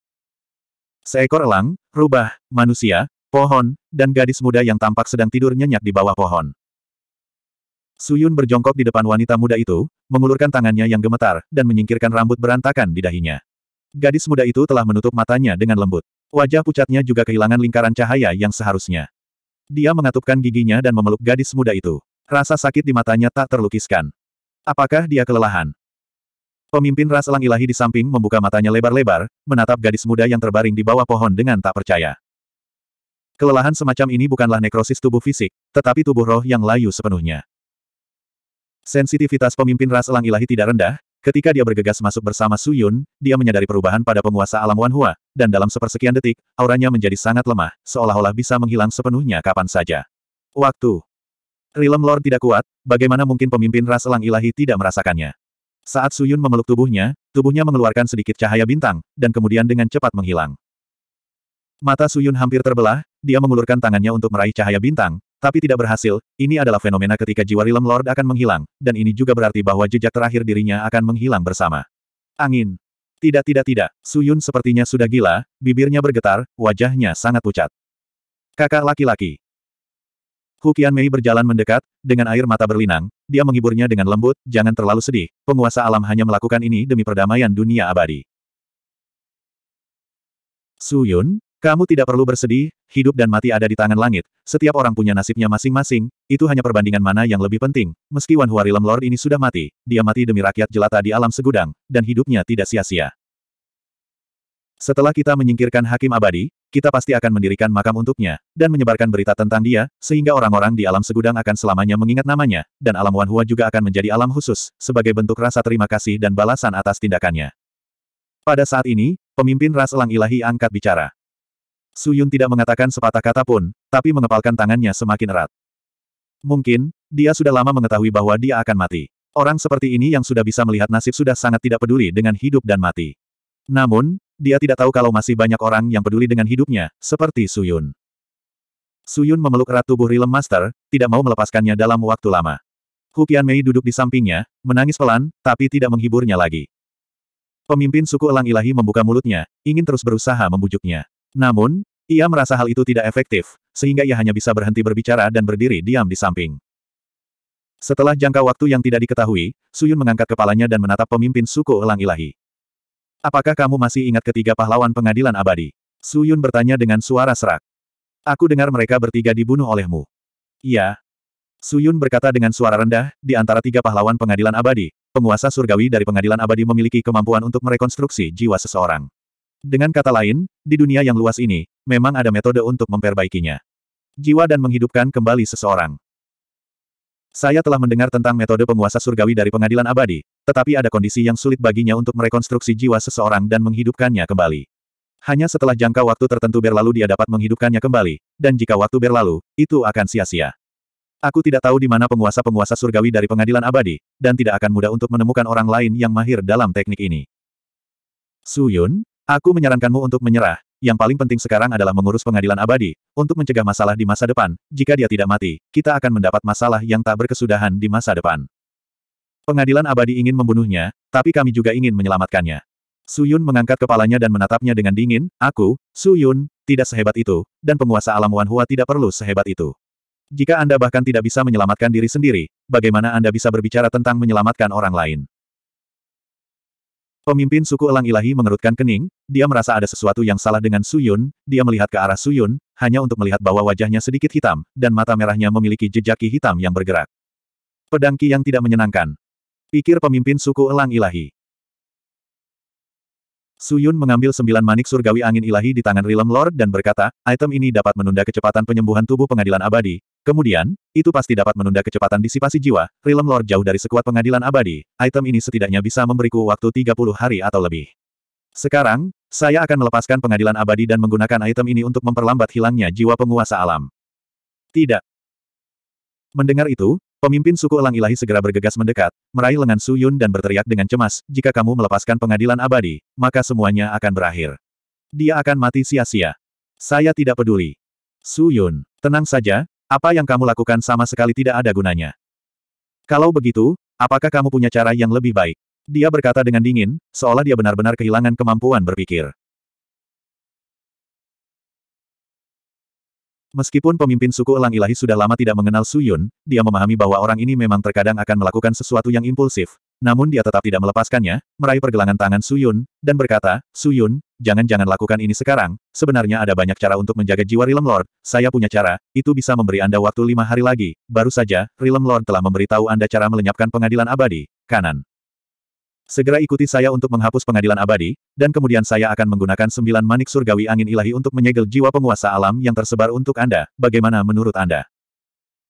Speaker 2: Seekor elang, rubah, manusia, pohon, dan gadis muda yang tampak sedang tidur nyenyak di bawah pohon. Suyun berjongkok di depan wanita muda itu, mengulurkan tangannya yang gemetar, dan menyingkirkan rambut berantakan di dahinya. Gadis muda itu telah menutup matanya dengan lembut. Wajah pucatnya juga kehilangan lingkaran cahaya yang seharusnya. Dia mengatupkan giginya dan memeluk gadis muda itu. Rasa sakit di matanya tak terlukiskan. Apakah dia kelelahan? Pemimpin ras elang ilahi di samping membuka matanya lebar-lebar, menatap gadis muda yang terbaring di bawah pohon dengan tak percaya. Kelelahan semacam ini bukanlah nekrosis tubuh fisik, tetapi tubuh roh yang layu sepenuhnya. Sensitivitas pemimpin ras elang ilahi tidak rendah, ketika dia bergegas masuk bersama Su Yun, dia menyadari perubahan pada penguasa alam Wanhua, dan dalam sepersekian detik, auranya menjadi sangat lemah, seolah-olah bisa menghilang sepenuhnya kapan saja. Waktu. Rilem Lord tidak kuat, bagaimana mungkin pemimpin ras elang ilahi tidak merasakannya. Saat Su Yun memeluk tubuhnya, tubuhnya mengeluarkan sedikit cahaya bintang, dan kemudian dengan cepat menghilang. Mata Suyun hampir terbelah, dia mengulurkan tangannya untuk meraih cahaya bintang, tapi tidak berhasil, ini adalah fenomena ketika jiwa Realm Lord akan menghilang, dan ini juga berarti bahwa jejak terakhir dirinya akan menghilang bersama. Angin. Tidak tidak tidak, Suyun sepertinya sudah gila, bibirnya bergetar, wajahnya sangat pucat. Kakak laki-laki. Hukian Mei berjalan mendekat, dengan air mata berlinang, dia menghiburnya dengan lembut, jangan terlalu sedih, penguasa alam hanya melakukan ini demi perdamaian dunia abadi. Suyun, kamu tidak perlu bersedih, hidup dan mati ada di tangan langit, setiap orang punya nasibnya masing-masing, itu hanya perbandingan mana yang lebih penting, meski Wan Huari Lord ini sudah mati, dia mati demi rakyat jelata di alam segudang, dan hidupnya tidak sia-sia. Setelah kita menyingkirkan Hakim Abadi, kita pasti akan mendirikan makam untuknya, dan menyebarkan berita tentang dia, sehingga orang-orang di alam segudang akan selamanya mengingat namanya, dan alam Wan Hua juga akan menjadi alam khusus, sebagai bentuk rasa terima kasih dan balasan atas tindakannya. Pada saat ini, pemimpin ras elang ilahi angkat bicara. Su Yun tidak mengatakan sepatah kata pun, tapi mengepalkan tangannya semakin erat. Mungkin, dia sudah lama mengetahui bahwa dia akan mati. Orang seperti ini yang sudah bisa melihat nasib sudah sangat tidak peduli dengan hidup dan mati. Namun, dia tidak tahu kalau masih banyak orang yang peduli dengan hidupnya, seperti Su Yun. Su Yun memeluk erat tubuh Rilem Master, tidak mau melepaskannya dalam waktu lama. Hu Mei duduk di sampingnya, menangis pelan, tapi tidak menghiburnya lagi. Pemimpin suku Elang Ilahi membuka mulutnya, ingin terus berusaha membujuknya. Namun, ia merasa hal itu tidak efektif, sehingga ia hanya bisa berhenti berbicara dan berdiri diam di samping. Setelah jangka waktu yang tidak diketahui, Suyun mengangkat kepalanya dan menatap pemimpin suku Elang Ilahi. Apakah kamu masih ingat ketiga pahlawan pengadilan abadi? Suyun bertanya dengan suara serak. Aku dengar mereka bertiga dibunuh olehmu. Iya. Suyun berkata dengan suara rendah, di antara tiga pahlawan pengadilan abadi, penguasa surgawi dari pengadilan abadi memiliki kemampuan untuk merekonstruksi jiwa seseorang. Dengan kata lain, di dunia yang luas ini, memang ada metode untuk memperbaikinya. Jiwa dan menghidupkan kembali seseorang. Saya telah mendengar tentang metode penguasa surgawi dari pengadilan abadi, tetapi ada kondisi yang sulit baginya untuk merekonstruksi jiwa seseorang dan menghidupkannya kembali. Hanya setelah jangka waktu tertentu berlalu dia dapat menghidupkannya kembali, dan jika waktu berlalu, itu akan sia-sia. Aku tidak tahu di mana penguasa-penguasa surgawi dari pengadilan abadi, dan tidak akan mudah untuk menemukan orang lain yang mahir dalam teknik ini. Suyun, aku menyarankanmu untuk menyerah, yang paling penting sekarang adalah mengurus pengadilan abadi, untuk mencegah masalah di masa depan, jika dia tidak mati, kita akan mendapat masalah yang tak berkesudahan di masa depan. Pengadilan abadi ingin membunuhnya, tapi kami juga ingin menyelamatkannya. Su Yun mengangkat kepalanya dan menatapnya dengan dingin, aku, Su Yun, tidak sehebat itu, dan penguasa alam Wan Hua tidak perlu sehebat itu. Jika Anda bahkan tidak bisa menyelamatkan diri sendiri, bagaimana Anda bisa berbicara tentang menyelamatkan orang lain? Pemimpin suku Elang Ilahi mengerutkan kening, dia merasa ada sesuatu yang salah dengan Suyun, dia melihat ke arah Suyun, hanya untuk melihat bahwa
Speaker 1: wajahnya sedikit hitam, dan mata merahnya memiliki jejaki hitam yang bergerak. Pedangki yang tidak menyenangkan. Pikir pemimpin suku Elang Ilahi.
Speaker 2: Suyun mengambil sembilan manik surgawi angin ilahi di tangan Realm Lord dan berkata, item ini dapat menunda kecepatan penyembuhan tubuh pengadilan abadi, Kemudian, itu pasti dapat menunda kecepatan disipasi jiwa, Realm Lord jauh dari sekuat pengadilan abadi, item ini setidaknya bisa memberiku waktu 30 hari atau lebih. Sekarang, saya akan melepaskan pengadilan abadi dan menggunakan item ini untuk memperlambat hilangnya jiwa penguasa alam. Tidak. Mendengar itu, pemimpin suku Elang Ilahi segera bergegas mendekat, meraih lengan Su Yun dan berteriak dengan cemas, jika kamu melepaskan pengadilan abadi, maka semuanya akan berakhir. Dia akan mati sia-sia. Saya tidak peduli. Su Yun, tenang saja, apa yang kamu lakukan sama sekali tidak ada gunanya. Kalau begitu,
Speaker 1: apakah kamu punya cara yang lebih baik? Dia berkata dengan dingin, seolah dia benar-benar kehilangan kemampuan berpikir. Meskipun pemimpin suku elang ilahi sudah lama tidak mengenal Su Yun, dia memahami bahwa orang ini memang terkadang akan melakukan
Speaker 2: sesuatu yang impulsif. Namun dia tetap tidak melepaskannya, meraih pergelangan tangan Su Yun, dan berkata, Su Yun jangan-jangan lakukan ini sekarang, sebenarnya ada banyak cara untuk menjaga jiwa Realm Lord, saya punya cara, itu bisa memberi Anda waktu lima hari lagi, baru saja, Realm Lord telah memberitahu Anda cara melenyapkan pengadilan abadi, kanan. Segera ikuti saya untuk menghapus pengadilan abadi, dan kemudian saya akan menggunakan sembilan manik surgawi angin ilahi untuk menyegel jiwa penguasa alam yang tersebar untuk Anda, bagaimana menurut Anda?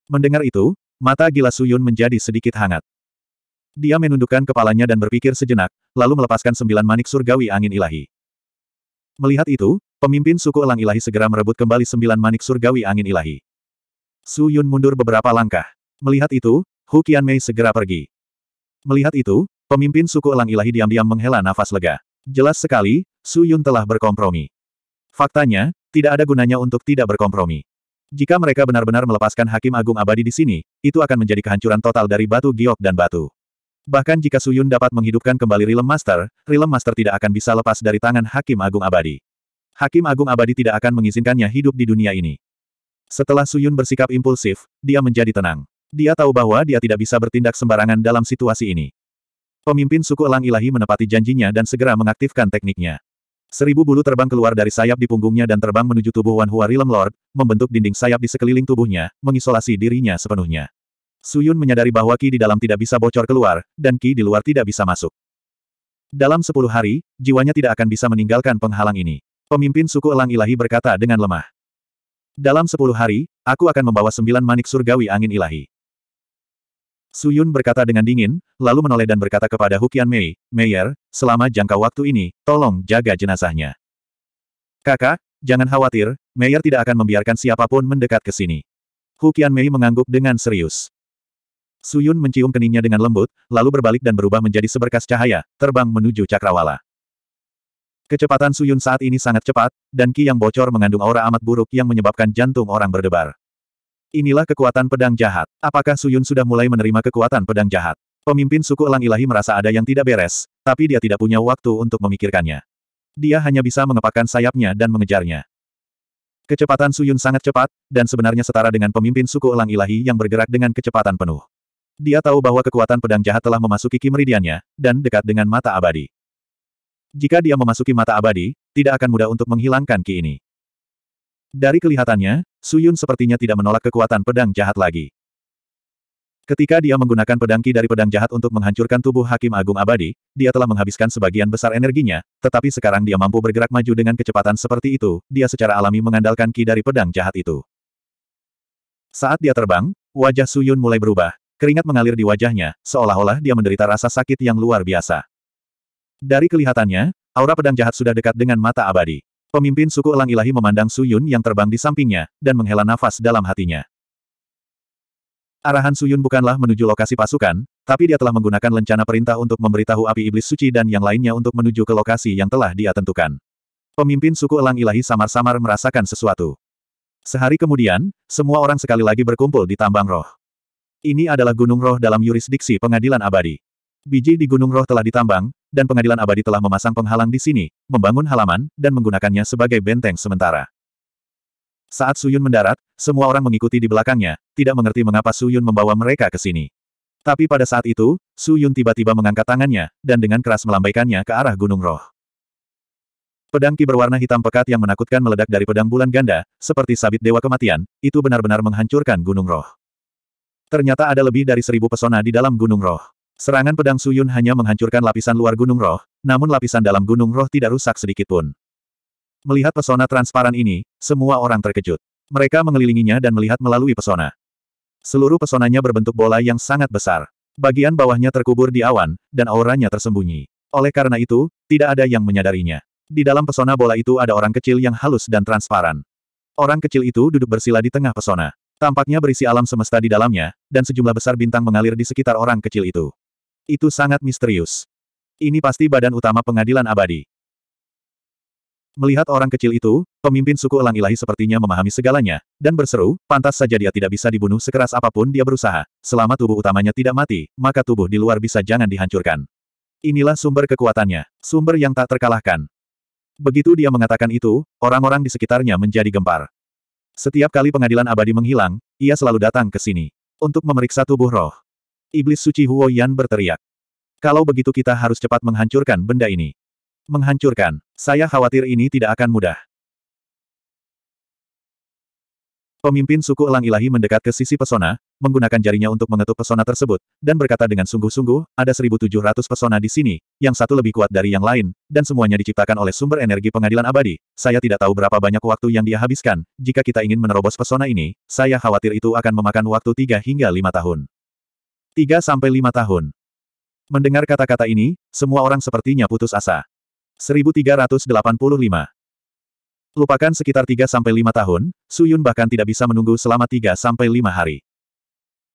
Speaker 2: Mendengar itu, mata gila Suyun menjadi sedikit hangat. Dia menundukkan kepalanya dan berpikir sejenak, lalu melepaskan sembilan manik surgawi angin ilahi. Melihat itu, pemimpin suku elang ilahi segera merebut kembali sembilan manik surgawi angin ilahi. Su Yun mundur beberapa langkah. Melihat itu, Hu Mei segera pergi. Melihat itu, pemimpin suku elang ilahi diam-diam menghela nafas lega. Jelas sekali, Su Yun telah berkompromi. Faktanya, tidak ada gunanya untuk tidak berkompromi. Jika mereka benar-benar melepaskan Hakim Agung Abadi di sini, itu akan menjadi kehancuran total dari batu giok dan batu. Bahkan jika Suyun dapat menghidupkan kembali Rilem Master, Rilem Master tidak akan bisa lepas dari tangan Hakim Agung Abadi. Hakim Agung Abadi tidak akan mengizinkannya hidup di dunia ini. Setelah Suyun bersikap impulsif, dia menjadi tenang. Dia tahu bahwa dia tidak bisa bertindak sembarangan dalam situasi ini. Pemimpin suku Elang Ilahi menepati janjinya dan segera mengaktifkan tekniknya. Seribu bulu terbang keluar dari sayap di punggungnya dan terbang menuju tubuh Wan Hua Rilem Lord, membentuk dinding sayap di sekeliling tubuhnya, mengisolasi dirinya sepenuhnya. Suyun menyadari bahwa Ki di dalam tidak bisa bocor keluar, dan Ki di luar tidak bisa masuk. Dalam sepuluh hari, jiwanya tidak akan bisa meninggalkan penghalang ini. Pemimpin suku Elang Ilahi berkata dengan lemah. Dalam sepuluh hari, aku akan membawa sembilan manik surgawi angin ilahi. Suyun berkata dengan dingin, lalu menoleh dan berkata kepada Hukian Mei, Meyer, selama jangka waktu ini, tolong jaga jenazahnya. Kakak, jangan khawatir, Meyer tidak akan membiarkan siapapun mendekat ke sini. Hukian Mei mengangguk dengan serius. Suyun mencium keningnya dengan lembut, lalu berbalik dan berubah menjadi seberkas cahaya, terbang menuju Cakrawala. Kecepatan Suyun saat ini sangat cepat, dan ki yang bocor mengandung aura amat buruk yang menyebabkan jantung orang berdebar. Inilah kekuatan pedang jahat. Apakah Suyun sudah mulai menerima kekuatan pedang jahat? Pemimpin suku Elang Ilahi merasa ada yang tidak beres, tapi dia tidak punya waktu untuk memikirkannya. Dia hanya bisa mengepakkan sayapnya dan mengejarnya. Kecepatan Suyun sangat cepat, dan sebenarnya setara dengan pemimpin suku Elang Ilahi yang bergerak dengan kecepatan penuh. Dia tahu bahwa kekuatan pedang jahat telah memasuki kimeridiannya, dan dekat dengan mata abadi. Jika dia memasuki mata abadi, tidak akan mudah untuk menghilangkan ki ini. Dari kelihatannya, Suyun sepertinya tidak menolak kekuatan pedang jahat lagi. Ketika dia menggunakan pedang ki dari pedang jahat untuk menghancurkan tubuh Hakim Agung Abadi, dia telah menghabiskan sebagian besar energinya, tetapi sekarang dia mampu bergerak maju dengan kecepatan seperti itu, dia secara alami mengandalkan ki dari pedang jahat itu. Saat dia terbang, wajah Suyun mulai berubah, Keringat mengalir di wajahnya, seolah-olah dia menderita rasa sakit yang luar biasa. Dari kelihatannya, aura pedang jahat sudah dekat dengan mata abadi. Pemimpin suku Elang Ilahi memandang Suyun yang terbang di sampingnya, dan menghela nafas dalam hatinya. Arahan Suyun bukanlah menuju lokasi pasukan, tapi dia telah menggunakan lencana perintah untuk memberitahu api iblis suci dan yang lainnya untuk menuju ke lokasi yang telah dia tentukan. Pemimpin suku Elang Ilahi samar-samar merasakan sesuatu. Sehari kemudian, semua orang sekali lagi berkumpul di tambang roh. Ini adalah gunung roh dalam yurisdiksi pengadilan abadi. Biji di gunung roh telah ditambang, dan pengadilan abadi telah memasang penghalang di sini, membangun halaman, dan menggunakannya sebagai benteng sementara. Saat Suyun mendarat, semua orang mengikuti di belakangnya, tidak mengerti mengapa Suyun membawa mereka ke sini. Tapi pada saat itu, Suyun tiba-tiba mengangkat tangannya, dan dengan keras melambaikannya ke arah gunung roh. Pedang ki berwarna hitam pekat yang menakutkan meledak dari pedang bulan ganda, seperti sabit dewa kematian, itu benar-benar menghancurkan gunung roh. Ternyata ada lebih dari seribu pesona di dalam Gunung Roh. Serangan pedang Suyun hanya menghancurkan lapisan luar Gunung Roh, namun lapisan dalam Gunung Roh tidak rusak sedikitpun. Melihat pesona transparan ini, semua orang terkejut. Mereka mengelilinginya dan melihat melalui pesona. Seluruh pesonanya berbentuk bola yang sangat besar. Bagian bawahnya terkubur di awan, dan auranya tersembunyi. Oleh karena itu, tidak ada yang menyadarinya. Di dalam pesona bola itu ada orang kecil yang halus dan transparan. Orang kecil itu duduk bersila di tengah pesona. Tampaknya berisi alam semesta di dalamnya, dan sejumlah besar bintang mengalir di sekitar orang kecil itu. Itu sangat misterius. Ini pasti badan utama pengadilan abadi. Melihat orang kecil itu, pemimpin suku elang ilahi sepertinya memahami segalanya, dan berseru, pantas saja dia tidak bisa dibunuh sekeras apapun dia berusaha. Selama tubuh utamanya tidak mati, maka tubuh di luar bisa jangan dihancurkan. Inilah sumber kekuatannya, sumber yang tak terkalahkan. Begitu dia mengatakan itu, orang-orang di sekitarnya menjadi gempar. Setiap kali pengadilan abadi menghilang, ia selalu datang ke sini. Untuk memeriksa tubuh roh. Iblis suci Huo Yan
Speaker 1: berteriak. Kalau begitu kita harus cepat menghancurkan benda ini. Menghancurkan, saya khawatir ini tidak akan mudah. Pemimpin
Speaker 2: suku Elang Ilahi mendekat ke sisi pesona, menggunakan jarinya untuk mengetuk pesona tersebut, dan berkata dengan sungguh-sungguh, ada 1700 pesona di sini, yang satu lebih kuat dari yang lain, dan semuanya diciptakan oleh sumber energi pengadilan abadi. Saya tidak tahu berapa banyak waktu yang dia habiskan, jika kita ingin menerobos pesona ini, saya khawatir itu akan memakan waktu 3 hingga 5 tahun. 3 sampai 5 tahun. Mendengar kata-kata ini, semua orang sepertinya putus asa. 1385 Lupakan sekitar 3-5 tahun, Suyun bahkan tidak bisa menunggu selama 3-5 hari.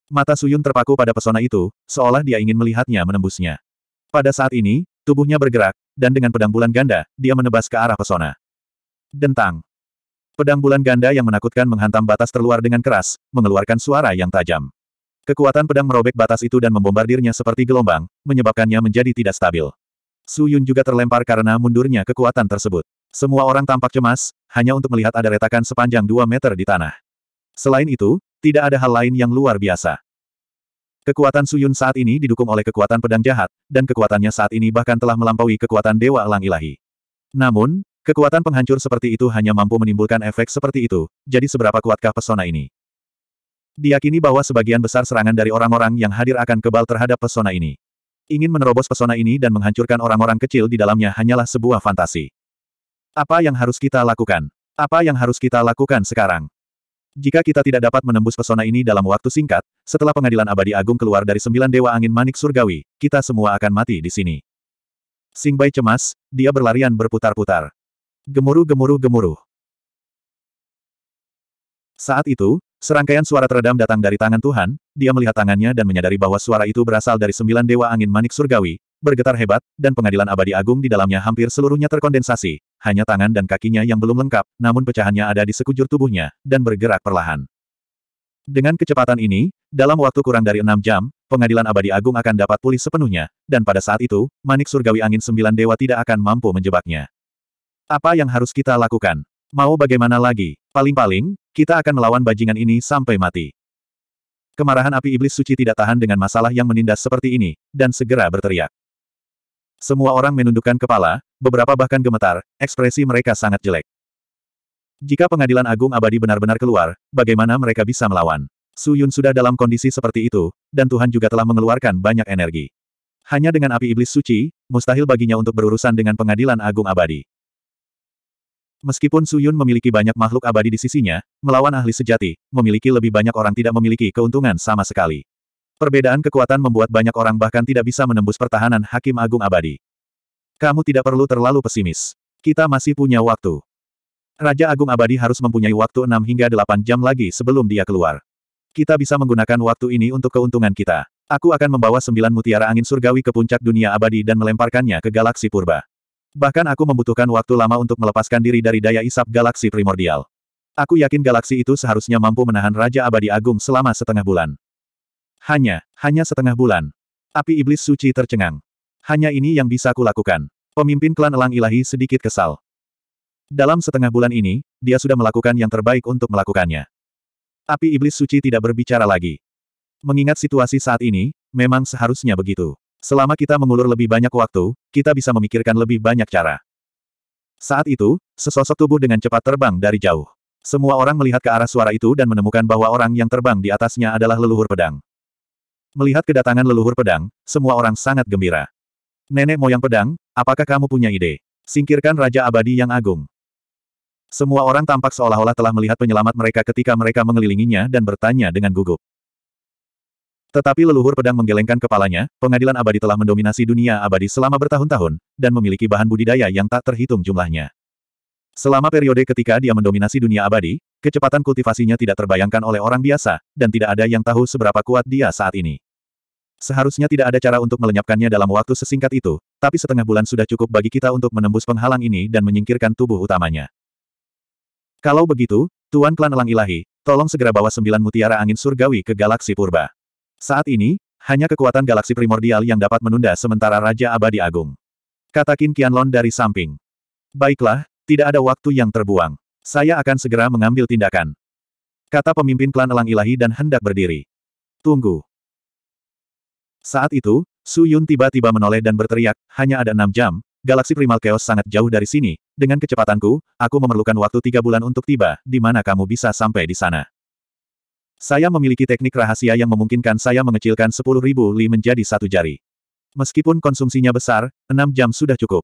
Speaker 2: Mata Suyun terpaku pada pesona itu, seolah dia ingin melihatnya menembusnya. Pada saat ini, tubuhnya bergerak, dan dengan pedang bulan ganda, dia menebas ke arah pesona. Dentang. Pedang bulan ganda yang menakutkan menghantam batas terluar dengan keras, mengeluarkan suara yang tajam. Kekuatan pedang merobek batas itu dan membombardirnya seperti gelombang, menyebabkannya menjadi tidak stabil. Suyun juga terlempar karena mundurnya kekuatan tersebut. Semua orang tampak cemas, hanya untuk melihat ada retakan sepanjang 2 meter di tanah. Selain itu, tidak ada hal lain yang luar biasa. Kekuatan Suyun saat ini didukung oleh kekuatan pedang jahat, dan kekuatannya saat ini bahkan telah melampaui kekuatan Dewa Elang Ilahi. Namun, kekuatan penghancur seperti itu hanya mampu menimbulkan efek seperti itu, jadi seberapa kuatkah pesona ini? Diakini bahwa sebagian besar serangan dari orang-orang yang hadir akan kebal terhadap pesona ini. Ingin menerobos pesona ini dan menghancurkan orang-orang kecil di dalamnya hanyalah sebuah fantasi. Apa yang harus kita lakukan? Apa yang harus kita lakukan sekarang? Jika kita tidak dapat menembus pesona ini dalam waktu singkat, setelah pengadilan abadi agung keluar dari sembilan dewa angin manik
Speaker 1: surgawi, kita semua akan mati di sini. Singbai cemas, dia berlarian berputar-putar. Gemuruh-gemuruh-gemuruh. Saat itu,
Speaker 2: serangkaian suara teredam datang dari tangan Tuhan, dia melihat tangannya dan menyadari bahwa suara itu berasal dari sembilan dewa angin manik surgawi, bergetar hebat, dan pengadilan abadi agung di dalamnya hampir seluruhnya terkondensasi, hanya tangan dan kakinya yang belum lengkap, namun pecahannya ada di sekujur tubuhnya, dan bergerak perlahan. Dengan kecepatan ini, dalam waktu kurang dari enam jam, pengadilan abadi agung akan dapat pulih sepenuhnya, dan pada saat itu, manik surgawi angin sembilan dewa tidak akan mampu menjebaknya. Apa yang harus kita lakukan? Mau bagaimana lagi? Paling-paling, kita akan melawan bajingan ini sampai mati. Kemarahan api iblis suci tidak tahan dengan masalah yang menindas seperti ini, dan segera berteriak. Semua orang menundukkan kepala, beberapa bahkan gemetar, ekspresi mereka sangat jelek. Jika pengadilan agung abadi benar-benar keluar, bagaimana mereka bisa melawan? Su Yun sudah dalam kondisi seperti itu, dan Tuhan juga telah mengeluarkan banyak energi. Hanya dengan api iblis suci, mustahil baginya untuk berurusan dengan pengadilan agung abadi. Meskipun Su Yun memiliki banyak makhluk abadi di sisinya, melawan ahli sejati, memiliki lebih banyak orang tidak memiliki keuntungan sama sekali. Perbedaan kekuatan membuat banyak orang bahkan tidak bisa menembus pertahanan Hakim Agung Abadi. Kamu tidak perlu terlalu pesimis. Kita masih punya waktu. Raja Agung Abadi harus mempunyai waktu 6 hingga 8 jam lagi sebelum dia keluar. Kita bisa menggunakan waktu ini untuk keuntungan kita. Aku akan membawa sembilan mutiara angin surgawi ke puncak dunia abadi dan melemparkannya ke galaksi purba. Bahkan aku membutuhkan waktu lama untuk melepaskan diri dari daya isap galaksi primordial. Aku yakin galaksi itu seharusnya mampu menahan Raja Abadi Agung selama setengah bulan. Hanya, hanya setengah bulan. Api iblis suci tercengang. Hanya ini yang bisa kulakukan. Pemimpin klan elang ilahi sedikit kesal. Dalam setengah bulan ini, dia sudah melakukan yang terbaik untuk melakukannya. Api iblis suci tidak berbicara lagi. Mengingat situasi saat ini, memang seharusnya begitu. Selama kita mengulur lebih banyak waktu, kita bisa memikirkan lebih banyak cara. Saat itu, sesosok tubuh dengan cepat terbang dari jauh. Semua orang melihat ke arah suara itu dan menemukan bahwa orang yang terbang di atasnya adalah leluhur pedang. Melihat kedatangan leluhur pedang, semua orang sangat gembira. Nenek moyang pedang, apakah kamu punya ide? Singkirkan Raja Abadi yang agung. Semua orang tampak seolah-olah telah melihat penyelamat mereka ketika mereka mengelilinginya dan bertanya dengan gugup. Tetapi leluhur pedang menggelengkan kepalanya, pengadilan abadi telah mendominasi dunia abadi selama bertahun-tahun, dan memiliki bahan budidaya yang tak terhitung jumlahnya. Selama periode ketika dia mendominasi dunia abadi, kecepatan kultivasinya tidak terbayangkan oleh orang biasa, dan tidak ada yang tahu seberapa kuat dia saat ini. Seharusnya tidak ada cara untuk melenyapkannya dalam waktu sesingkat itu, tapi setengah bulan sudah cukup bagi kita untuk menembus penghalang ini dan menyingkirkan tubuh utamanya. Kalau begitu, Tuan Klan Elang Ilahi, tolong segera bawa sembilan mutiara angin surgawi ke galaksi purba. Saat ini, hanya kekuatan galaksi primordial yang dapat menunda sementara Raja Abadi Agung. Kata Kianlon dari samping. Baiklah, tidak ada waktu yang terbuang. Saya akan segera mengambil tindakan. Kata pemimpin klan Elang Ilahi dan hendak berdiri. Tunggu. Saat itu, Su Yun tiba-tiba menoleh dan berteriak, hanya ada enam jam, galaksi primal chaos sangat jauh dari sini, dengan kecepatanku, aku memerlukan waktu tiga bulan untuk tiba, di mana kamu bisa sampai di sana. Saya memiliki teknik rahasia yang memungkinkan saya mengecilkan sepuluh ribu li menjadi satu jari. Meskipun konsumsinya besar, enam jam sudah cukup.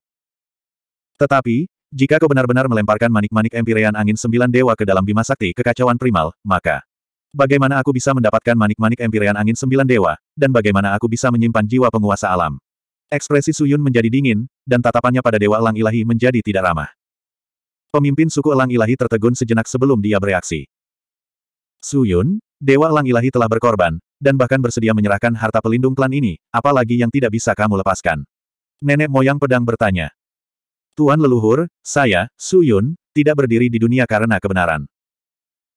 Speaker 2: Tetapi, jika kau benar-benar melemparkan manik-manik empirean angin sembilan dewa ke dalam bima sakti kekacauan primal, maka bagaimana aku bisa mendapatkan manik-manik empirean angin sembilan dewa, dan bagaimana aku bisa menyimpan jiwa penguasa alam? Ekspresi Suyun menjadi dingin, dan tatapannya pada Dewa Elang Ilahi menjadi tidak ramah. Pemimpin suku Elang Ilahi tertegun sejenak sebelum dia bereaksi. Suyun, Dewa Elang Ilahi telah berkorban, dan bahkan bersedia menyerahkan harta pelindung klan ini, apalagi yang tidak bisa kamu lepaskan. Nenek moyang pedang bertanya. Tuan leluhur, saya, Su Yun, tidak berdiri di dunia karena kebenaran.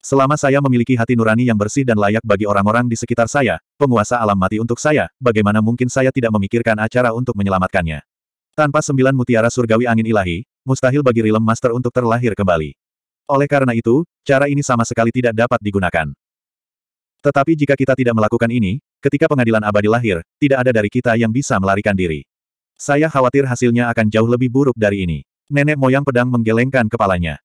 Speaker 2: Selama saya memiliki hati nurani yang bersih dan layak bagi orang-orang di sekitar saya, penguasa alam mati untuk saya, bagaimana mungkin saya tidak memikirkan acara untuk menyelamatkannya. Tanpa sembilan mutiara surgawi angin ilahi, mustahil bagi Rilem Master untuk terlahir kembali. Oleh karena itu, cara ini sama sekali tidak dapat digunakan. Tetapi jika kita tidak melakukan ini, ketika pengadilan abadi lahir, tidak ada dari kita yang bisa melarikan diri. Saya khawatir hasilnya akan jauh lebih buruk dari ini. Nenek moyang pedang menggelengkan kepalanya.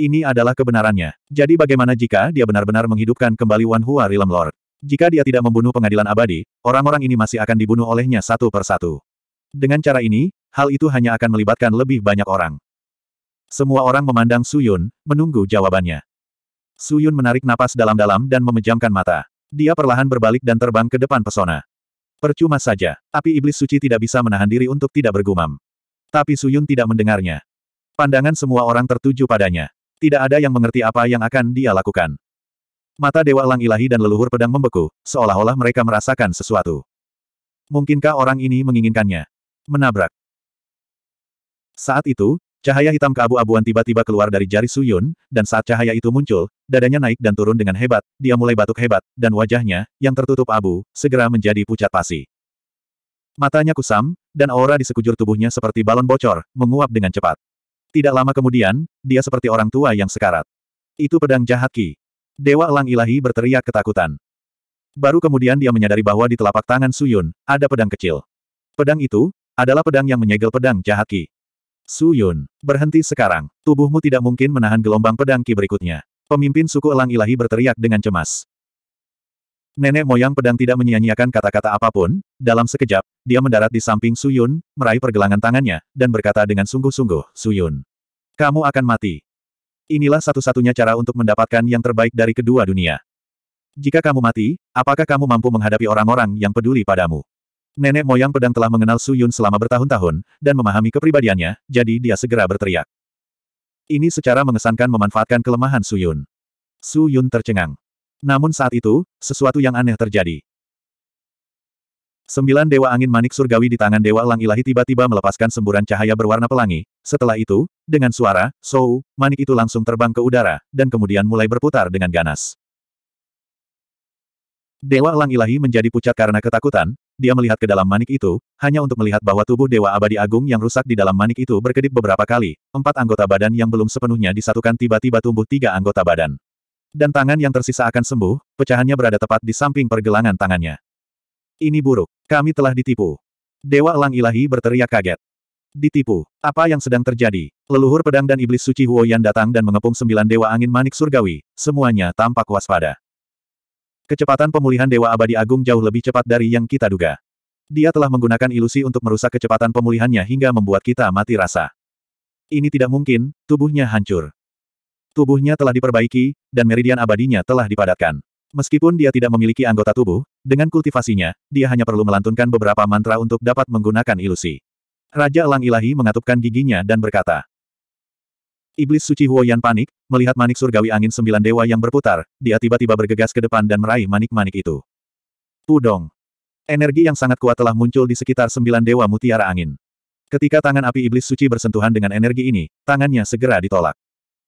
Speaker 2: Ini adalah kebenarannya. Jadi bagaimana jika dia benar-benar menghidupkan kembali Wan Hua Rilem Lord? Jika dia tidak membunuh pengadilan abadi, orang-orang ini masih akan dibunuh olehnya satu per satu. Dengan cara ini, hal itu hanya akan melibatkan lebih banyak orang. Semua orang memandang Suyun, menunggu jawabannya. Suyun menarik napas dalam-dalam dan memejamkan mata. Dia perlahan berbalik dan terbang ke depan pesona. Percuma saja, api iblis suci tidak bisa menahan diri untuk tidak bergumam. Tapi Suyun tidak mendengarnya. Pandangan semua orang tertuju padanya. Tidak ada yang mengerti apa yang akan dia lakukan. Mata Dewa Elang Ilahi dan leluhur pedang membeku, seolah-olah mereka merasakan sesuatu. Mungkinkah orang ini menginginkannya? Menabrak. Saat itu, Cahaya hitam keabu-abuan tiba-tiba keluar dari jari Yun, dan saat cahaya itu muncul, dadanya naik dan turun dengan hebat, dia mulai batuk hebat, dan wajahnya, yang tertutup abu, segera menjadi pucat pasi. Matanya kusam, dan aura di sekujur tubuhnya seperti balon bocor, menguap dengan cepat. Tidak lama kemudian, dia seperti orang tua yang sekarat. Itu pedang jahat Ki. Dewa Elang Ilahi berteriak ketakutan. Baru kemudian dia menyadari bahwa di telapak tangan Suyun, ada pedang kecil. Pedang itu, adalah pedang yang menyegel pedang jahat Ki. Su Yun, berhenti sekarang. Tubuhmu tidak mungkin menahan gelombang pedang ki berikutnya. Pemimpin suku Elang Ilahi berteriak dengan cemas. Nenek moyang pedang tidak menyia-nyiakan kata-kata apapun, dalam sekejap, dia mendarat di samping Su Yun, meraih pergelangan tangannya, dan berkata dengan sungguh-sungguh, Su Yun. Kamu akan mati. Inilah satu-satunya cara untuk mendapatkan yang terbaik dari kedua dunia. Jika kamu mati, apakah kamu mampu menghadapi orang-orang yang peduli padamu? nenek moyang pedang telah mengenal Su Yun selama bertahun-tahun, dan memahami kepribadiannya, jadi dia segera berteriak. Ini secara mengesankan memanfaatkan kelemahan Su Yun. Su Yun tercengang. Namun saat itu, sesuatu yang aneh terjadi. Sembilan dewa angin manik surgawi di tangan dewa lang ilahi tiba-tiba melepaskan semburan cahaya berwarna pelangi. Setelah itu, dengan suara, sou, manik itu langsung terbang ke udara, dan kemudian mulai berputar dengan ganas. Dewa Elang Ilahi menjadi pucat karena ketakutan, dia melihat ke dalam manik itu, hanya untuk melihat bahwa tubuh Dewa Abadi Agung yang rusak di dalam manik itu berkedip beberapa kali, empat anggota badan yang belum sepenuhnya disatukan tiba-tiba tumbuh tiga anggota badan. Dan tangan yang tersisa akan sembuh, pecahannya berada tepat di samping pergelangan tangannya. Ini buruk, kami telah ditipu. Dewa Elang Ilahi berteriak kaget. Ditipu. Apa yang sedang terjadi? Leluhur pedang dan iblis suci Huoyan datang dan mengepung sembilan dewa angin manik surgawi, semuanya tampak waspada. Kecepatan pemulihan Dewa Abadi Agung jauh lebih cepat dari yang kita duga. Dia telah menggunakan ilusi untuk merusak kecepatan pemulihannya hingga membuat kita mati rasa. Ini tidak mungkin, tubuhnya hancur. Tubuhnya telah diperbaiki, dan meridian abadinya telah dipadatkan. Meskipun dia tidak memiliki anggota tubuh, dengan kultivasinya, dia hanya perlu melantunkan beberapa mantra untuk dapat menggunakan ilusi. Raja Elang Ilahi mengatupkan giginya dan berkata, Iblis suci Huoyan panik, melihat manik surgawi angin sembilan dewa yang berputar, dia tiba-tiba bergegas ke depan dan meraih manik-manik itu. Pudong. Energi yang sangat kuat telah muncul di sekitar sembilan dewa mutiara angin. Ketika tangan api iblis suci bersentuhan dengan energi ini, tangannya segera ditolak.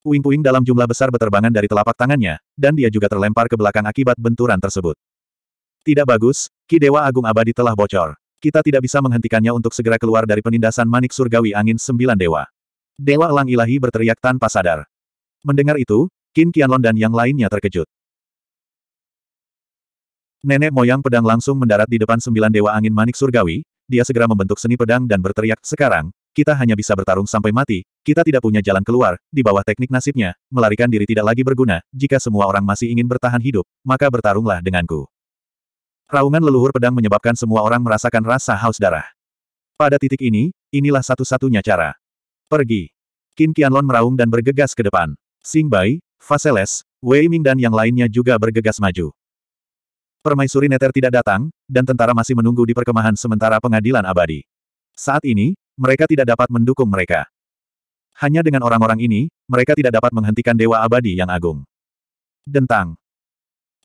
Speaker 2: Puing-puing dalam jumlah besar beterbangan dari telapak tangannya, dan dia juga terlempar ke belakang akibat benturan tersebut. Tidak bagus, Ki Dewa Agung Abadi telah bocor. Kita tidak bisa menghentikannya untuk segera keluar dari penindasan manik surgawi angin sembilan dewa. Dewa Elang Ilahi berteriak tanpa sadar. Mendengar itu, Qin Qianlong dan yang lainnya terkejut. Nenek moyang pedang langsung mendarat di depan sembilan dewa angin manik surgawi, dia segera membentuk seni pedang dan berteriak, sekarang, kita hanya bisa bertarung sampai mati, kita tidak punya jalan keluar, di bawah teknik nasibnya, melarikan diri tidak lagi berguna, jika semua orang masih ingin bertahan hidup, maka bertarunglah denganku. Raungan leluhur pedang menyebabkan semua orang merasakan rasa haus darah. Pada titik ini, inilah satu-satunya cara. Pergi. Qin Qianlong meraung dan bergegas ke depan. Xing Bai, Faseles, Wei Ming dan yang lainnya juga bergegas maju. Permaisuri Neter tidak datang, dan tentara masih menunggu di perkemahan sementara pengadilan abadi. Saat ini, mereka tidak dapat mendukung mereka. Hanya dengan orang-orang ini, mereka tidak dapat menghentikan Dewa Abadi yang agung. Dentang.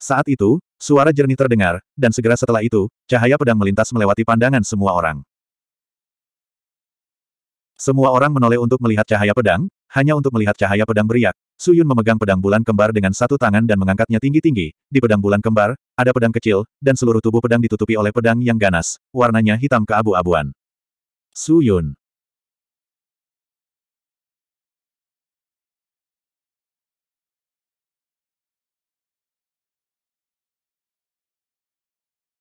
Speaker 2: Saat itu, suara jernih terdengar, dan segera setelah itu, cahaya pedang melintas melewati pandangan semua orang. Semua orang menoleh untuk melihat cahaya pedang, hanya untuk melihat cahaya pedang beriak. Suyun memegang pedang bulan kembar dengan satu tangan dan mengangkatnya tinggi-tinggi.
Speaker 1: Di pedang bulan kembar, ada pedang kecil, dan seluruh tubuh pedang ditutupi oleh pedang yang ganas, warnanya hitam keabu-abuan. Suyun.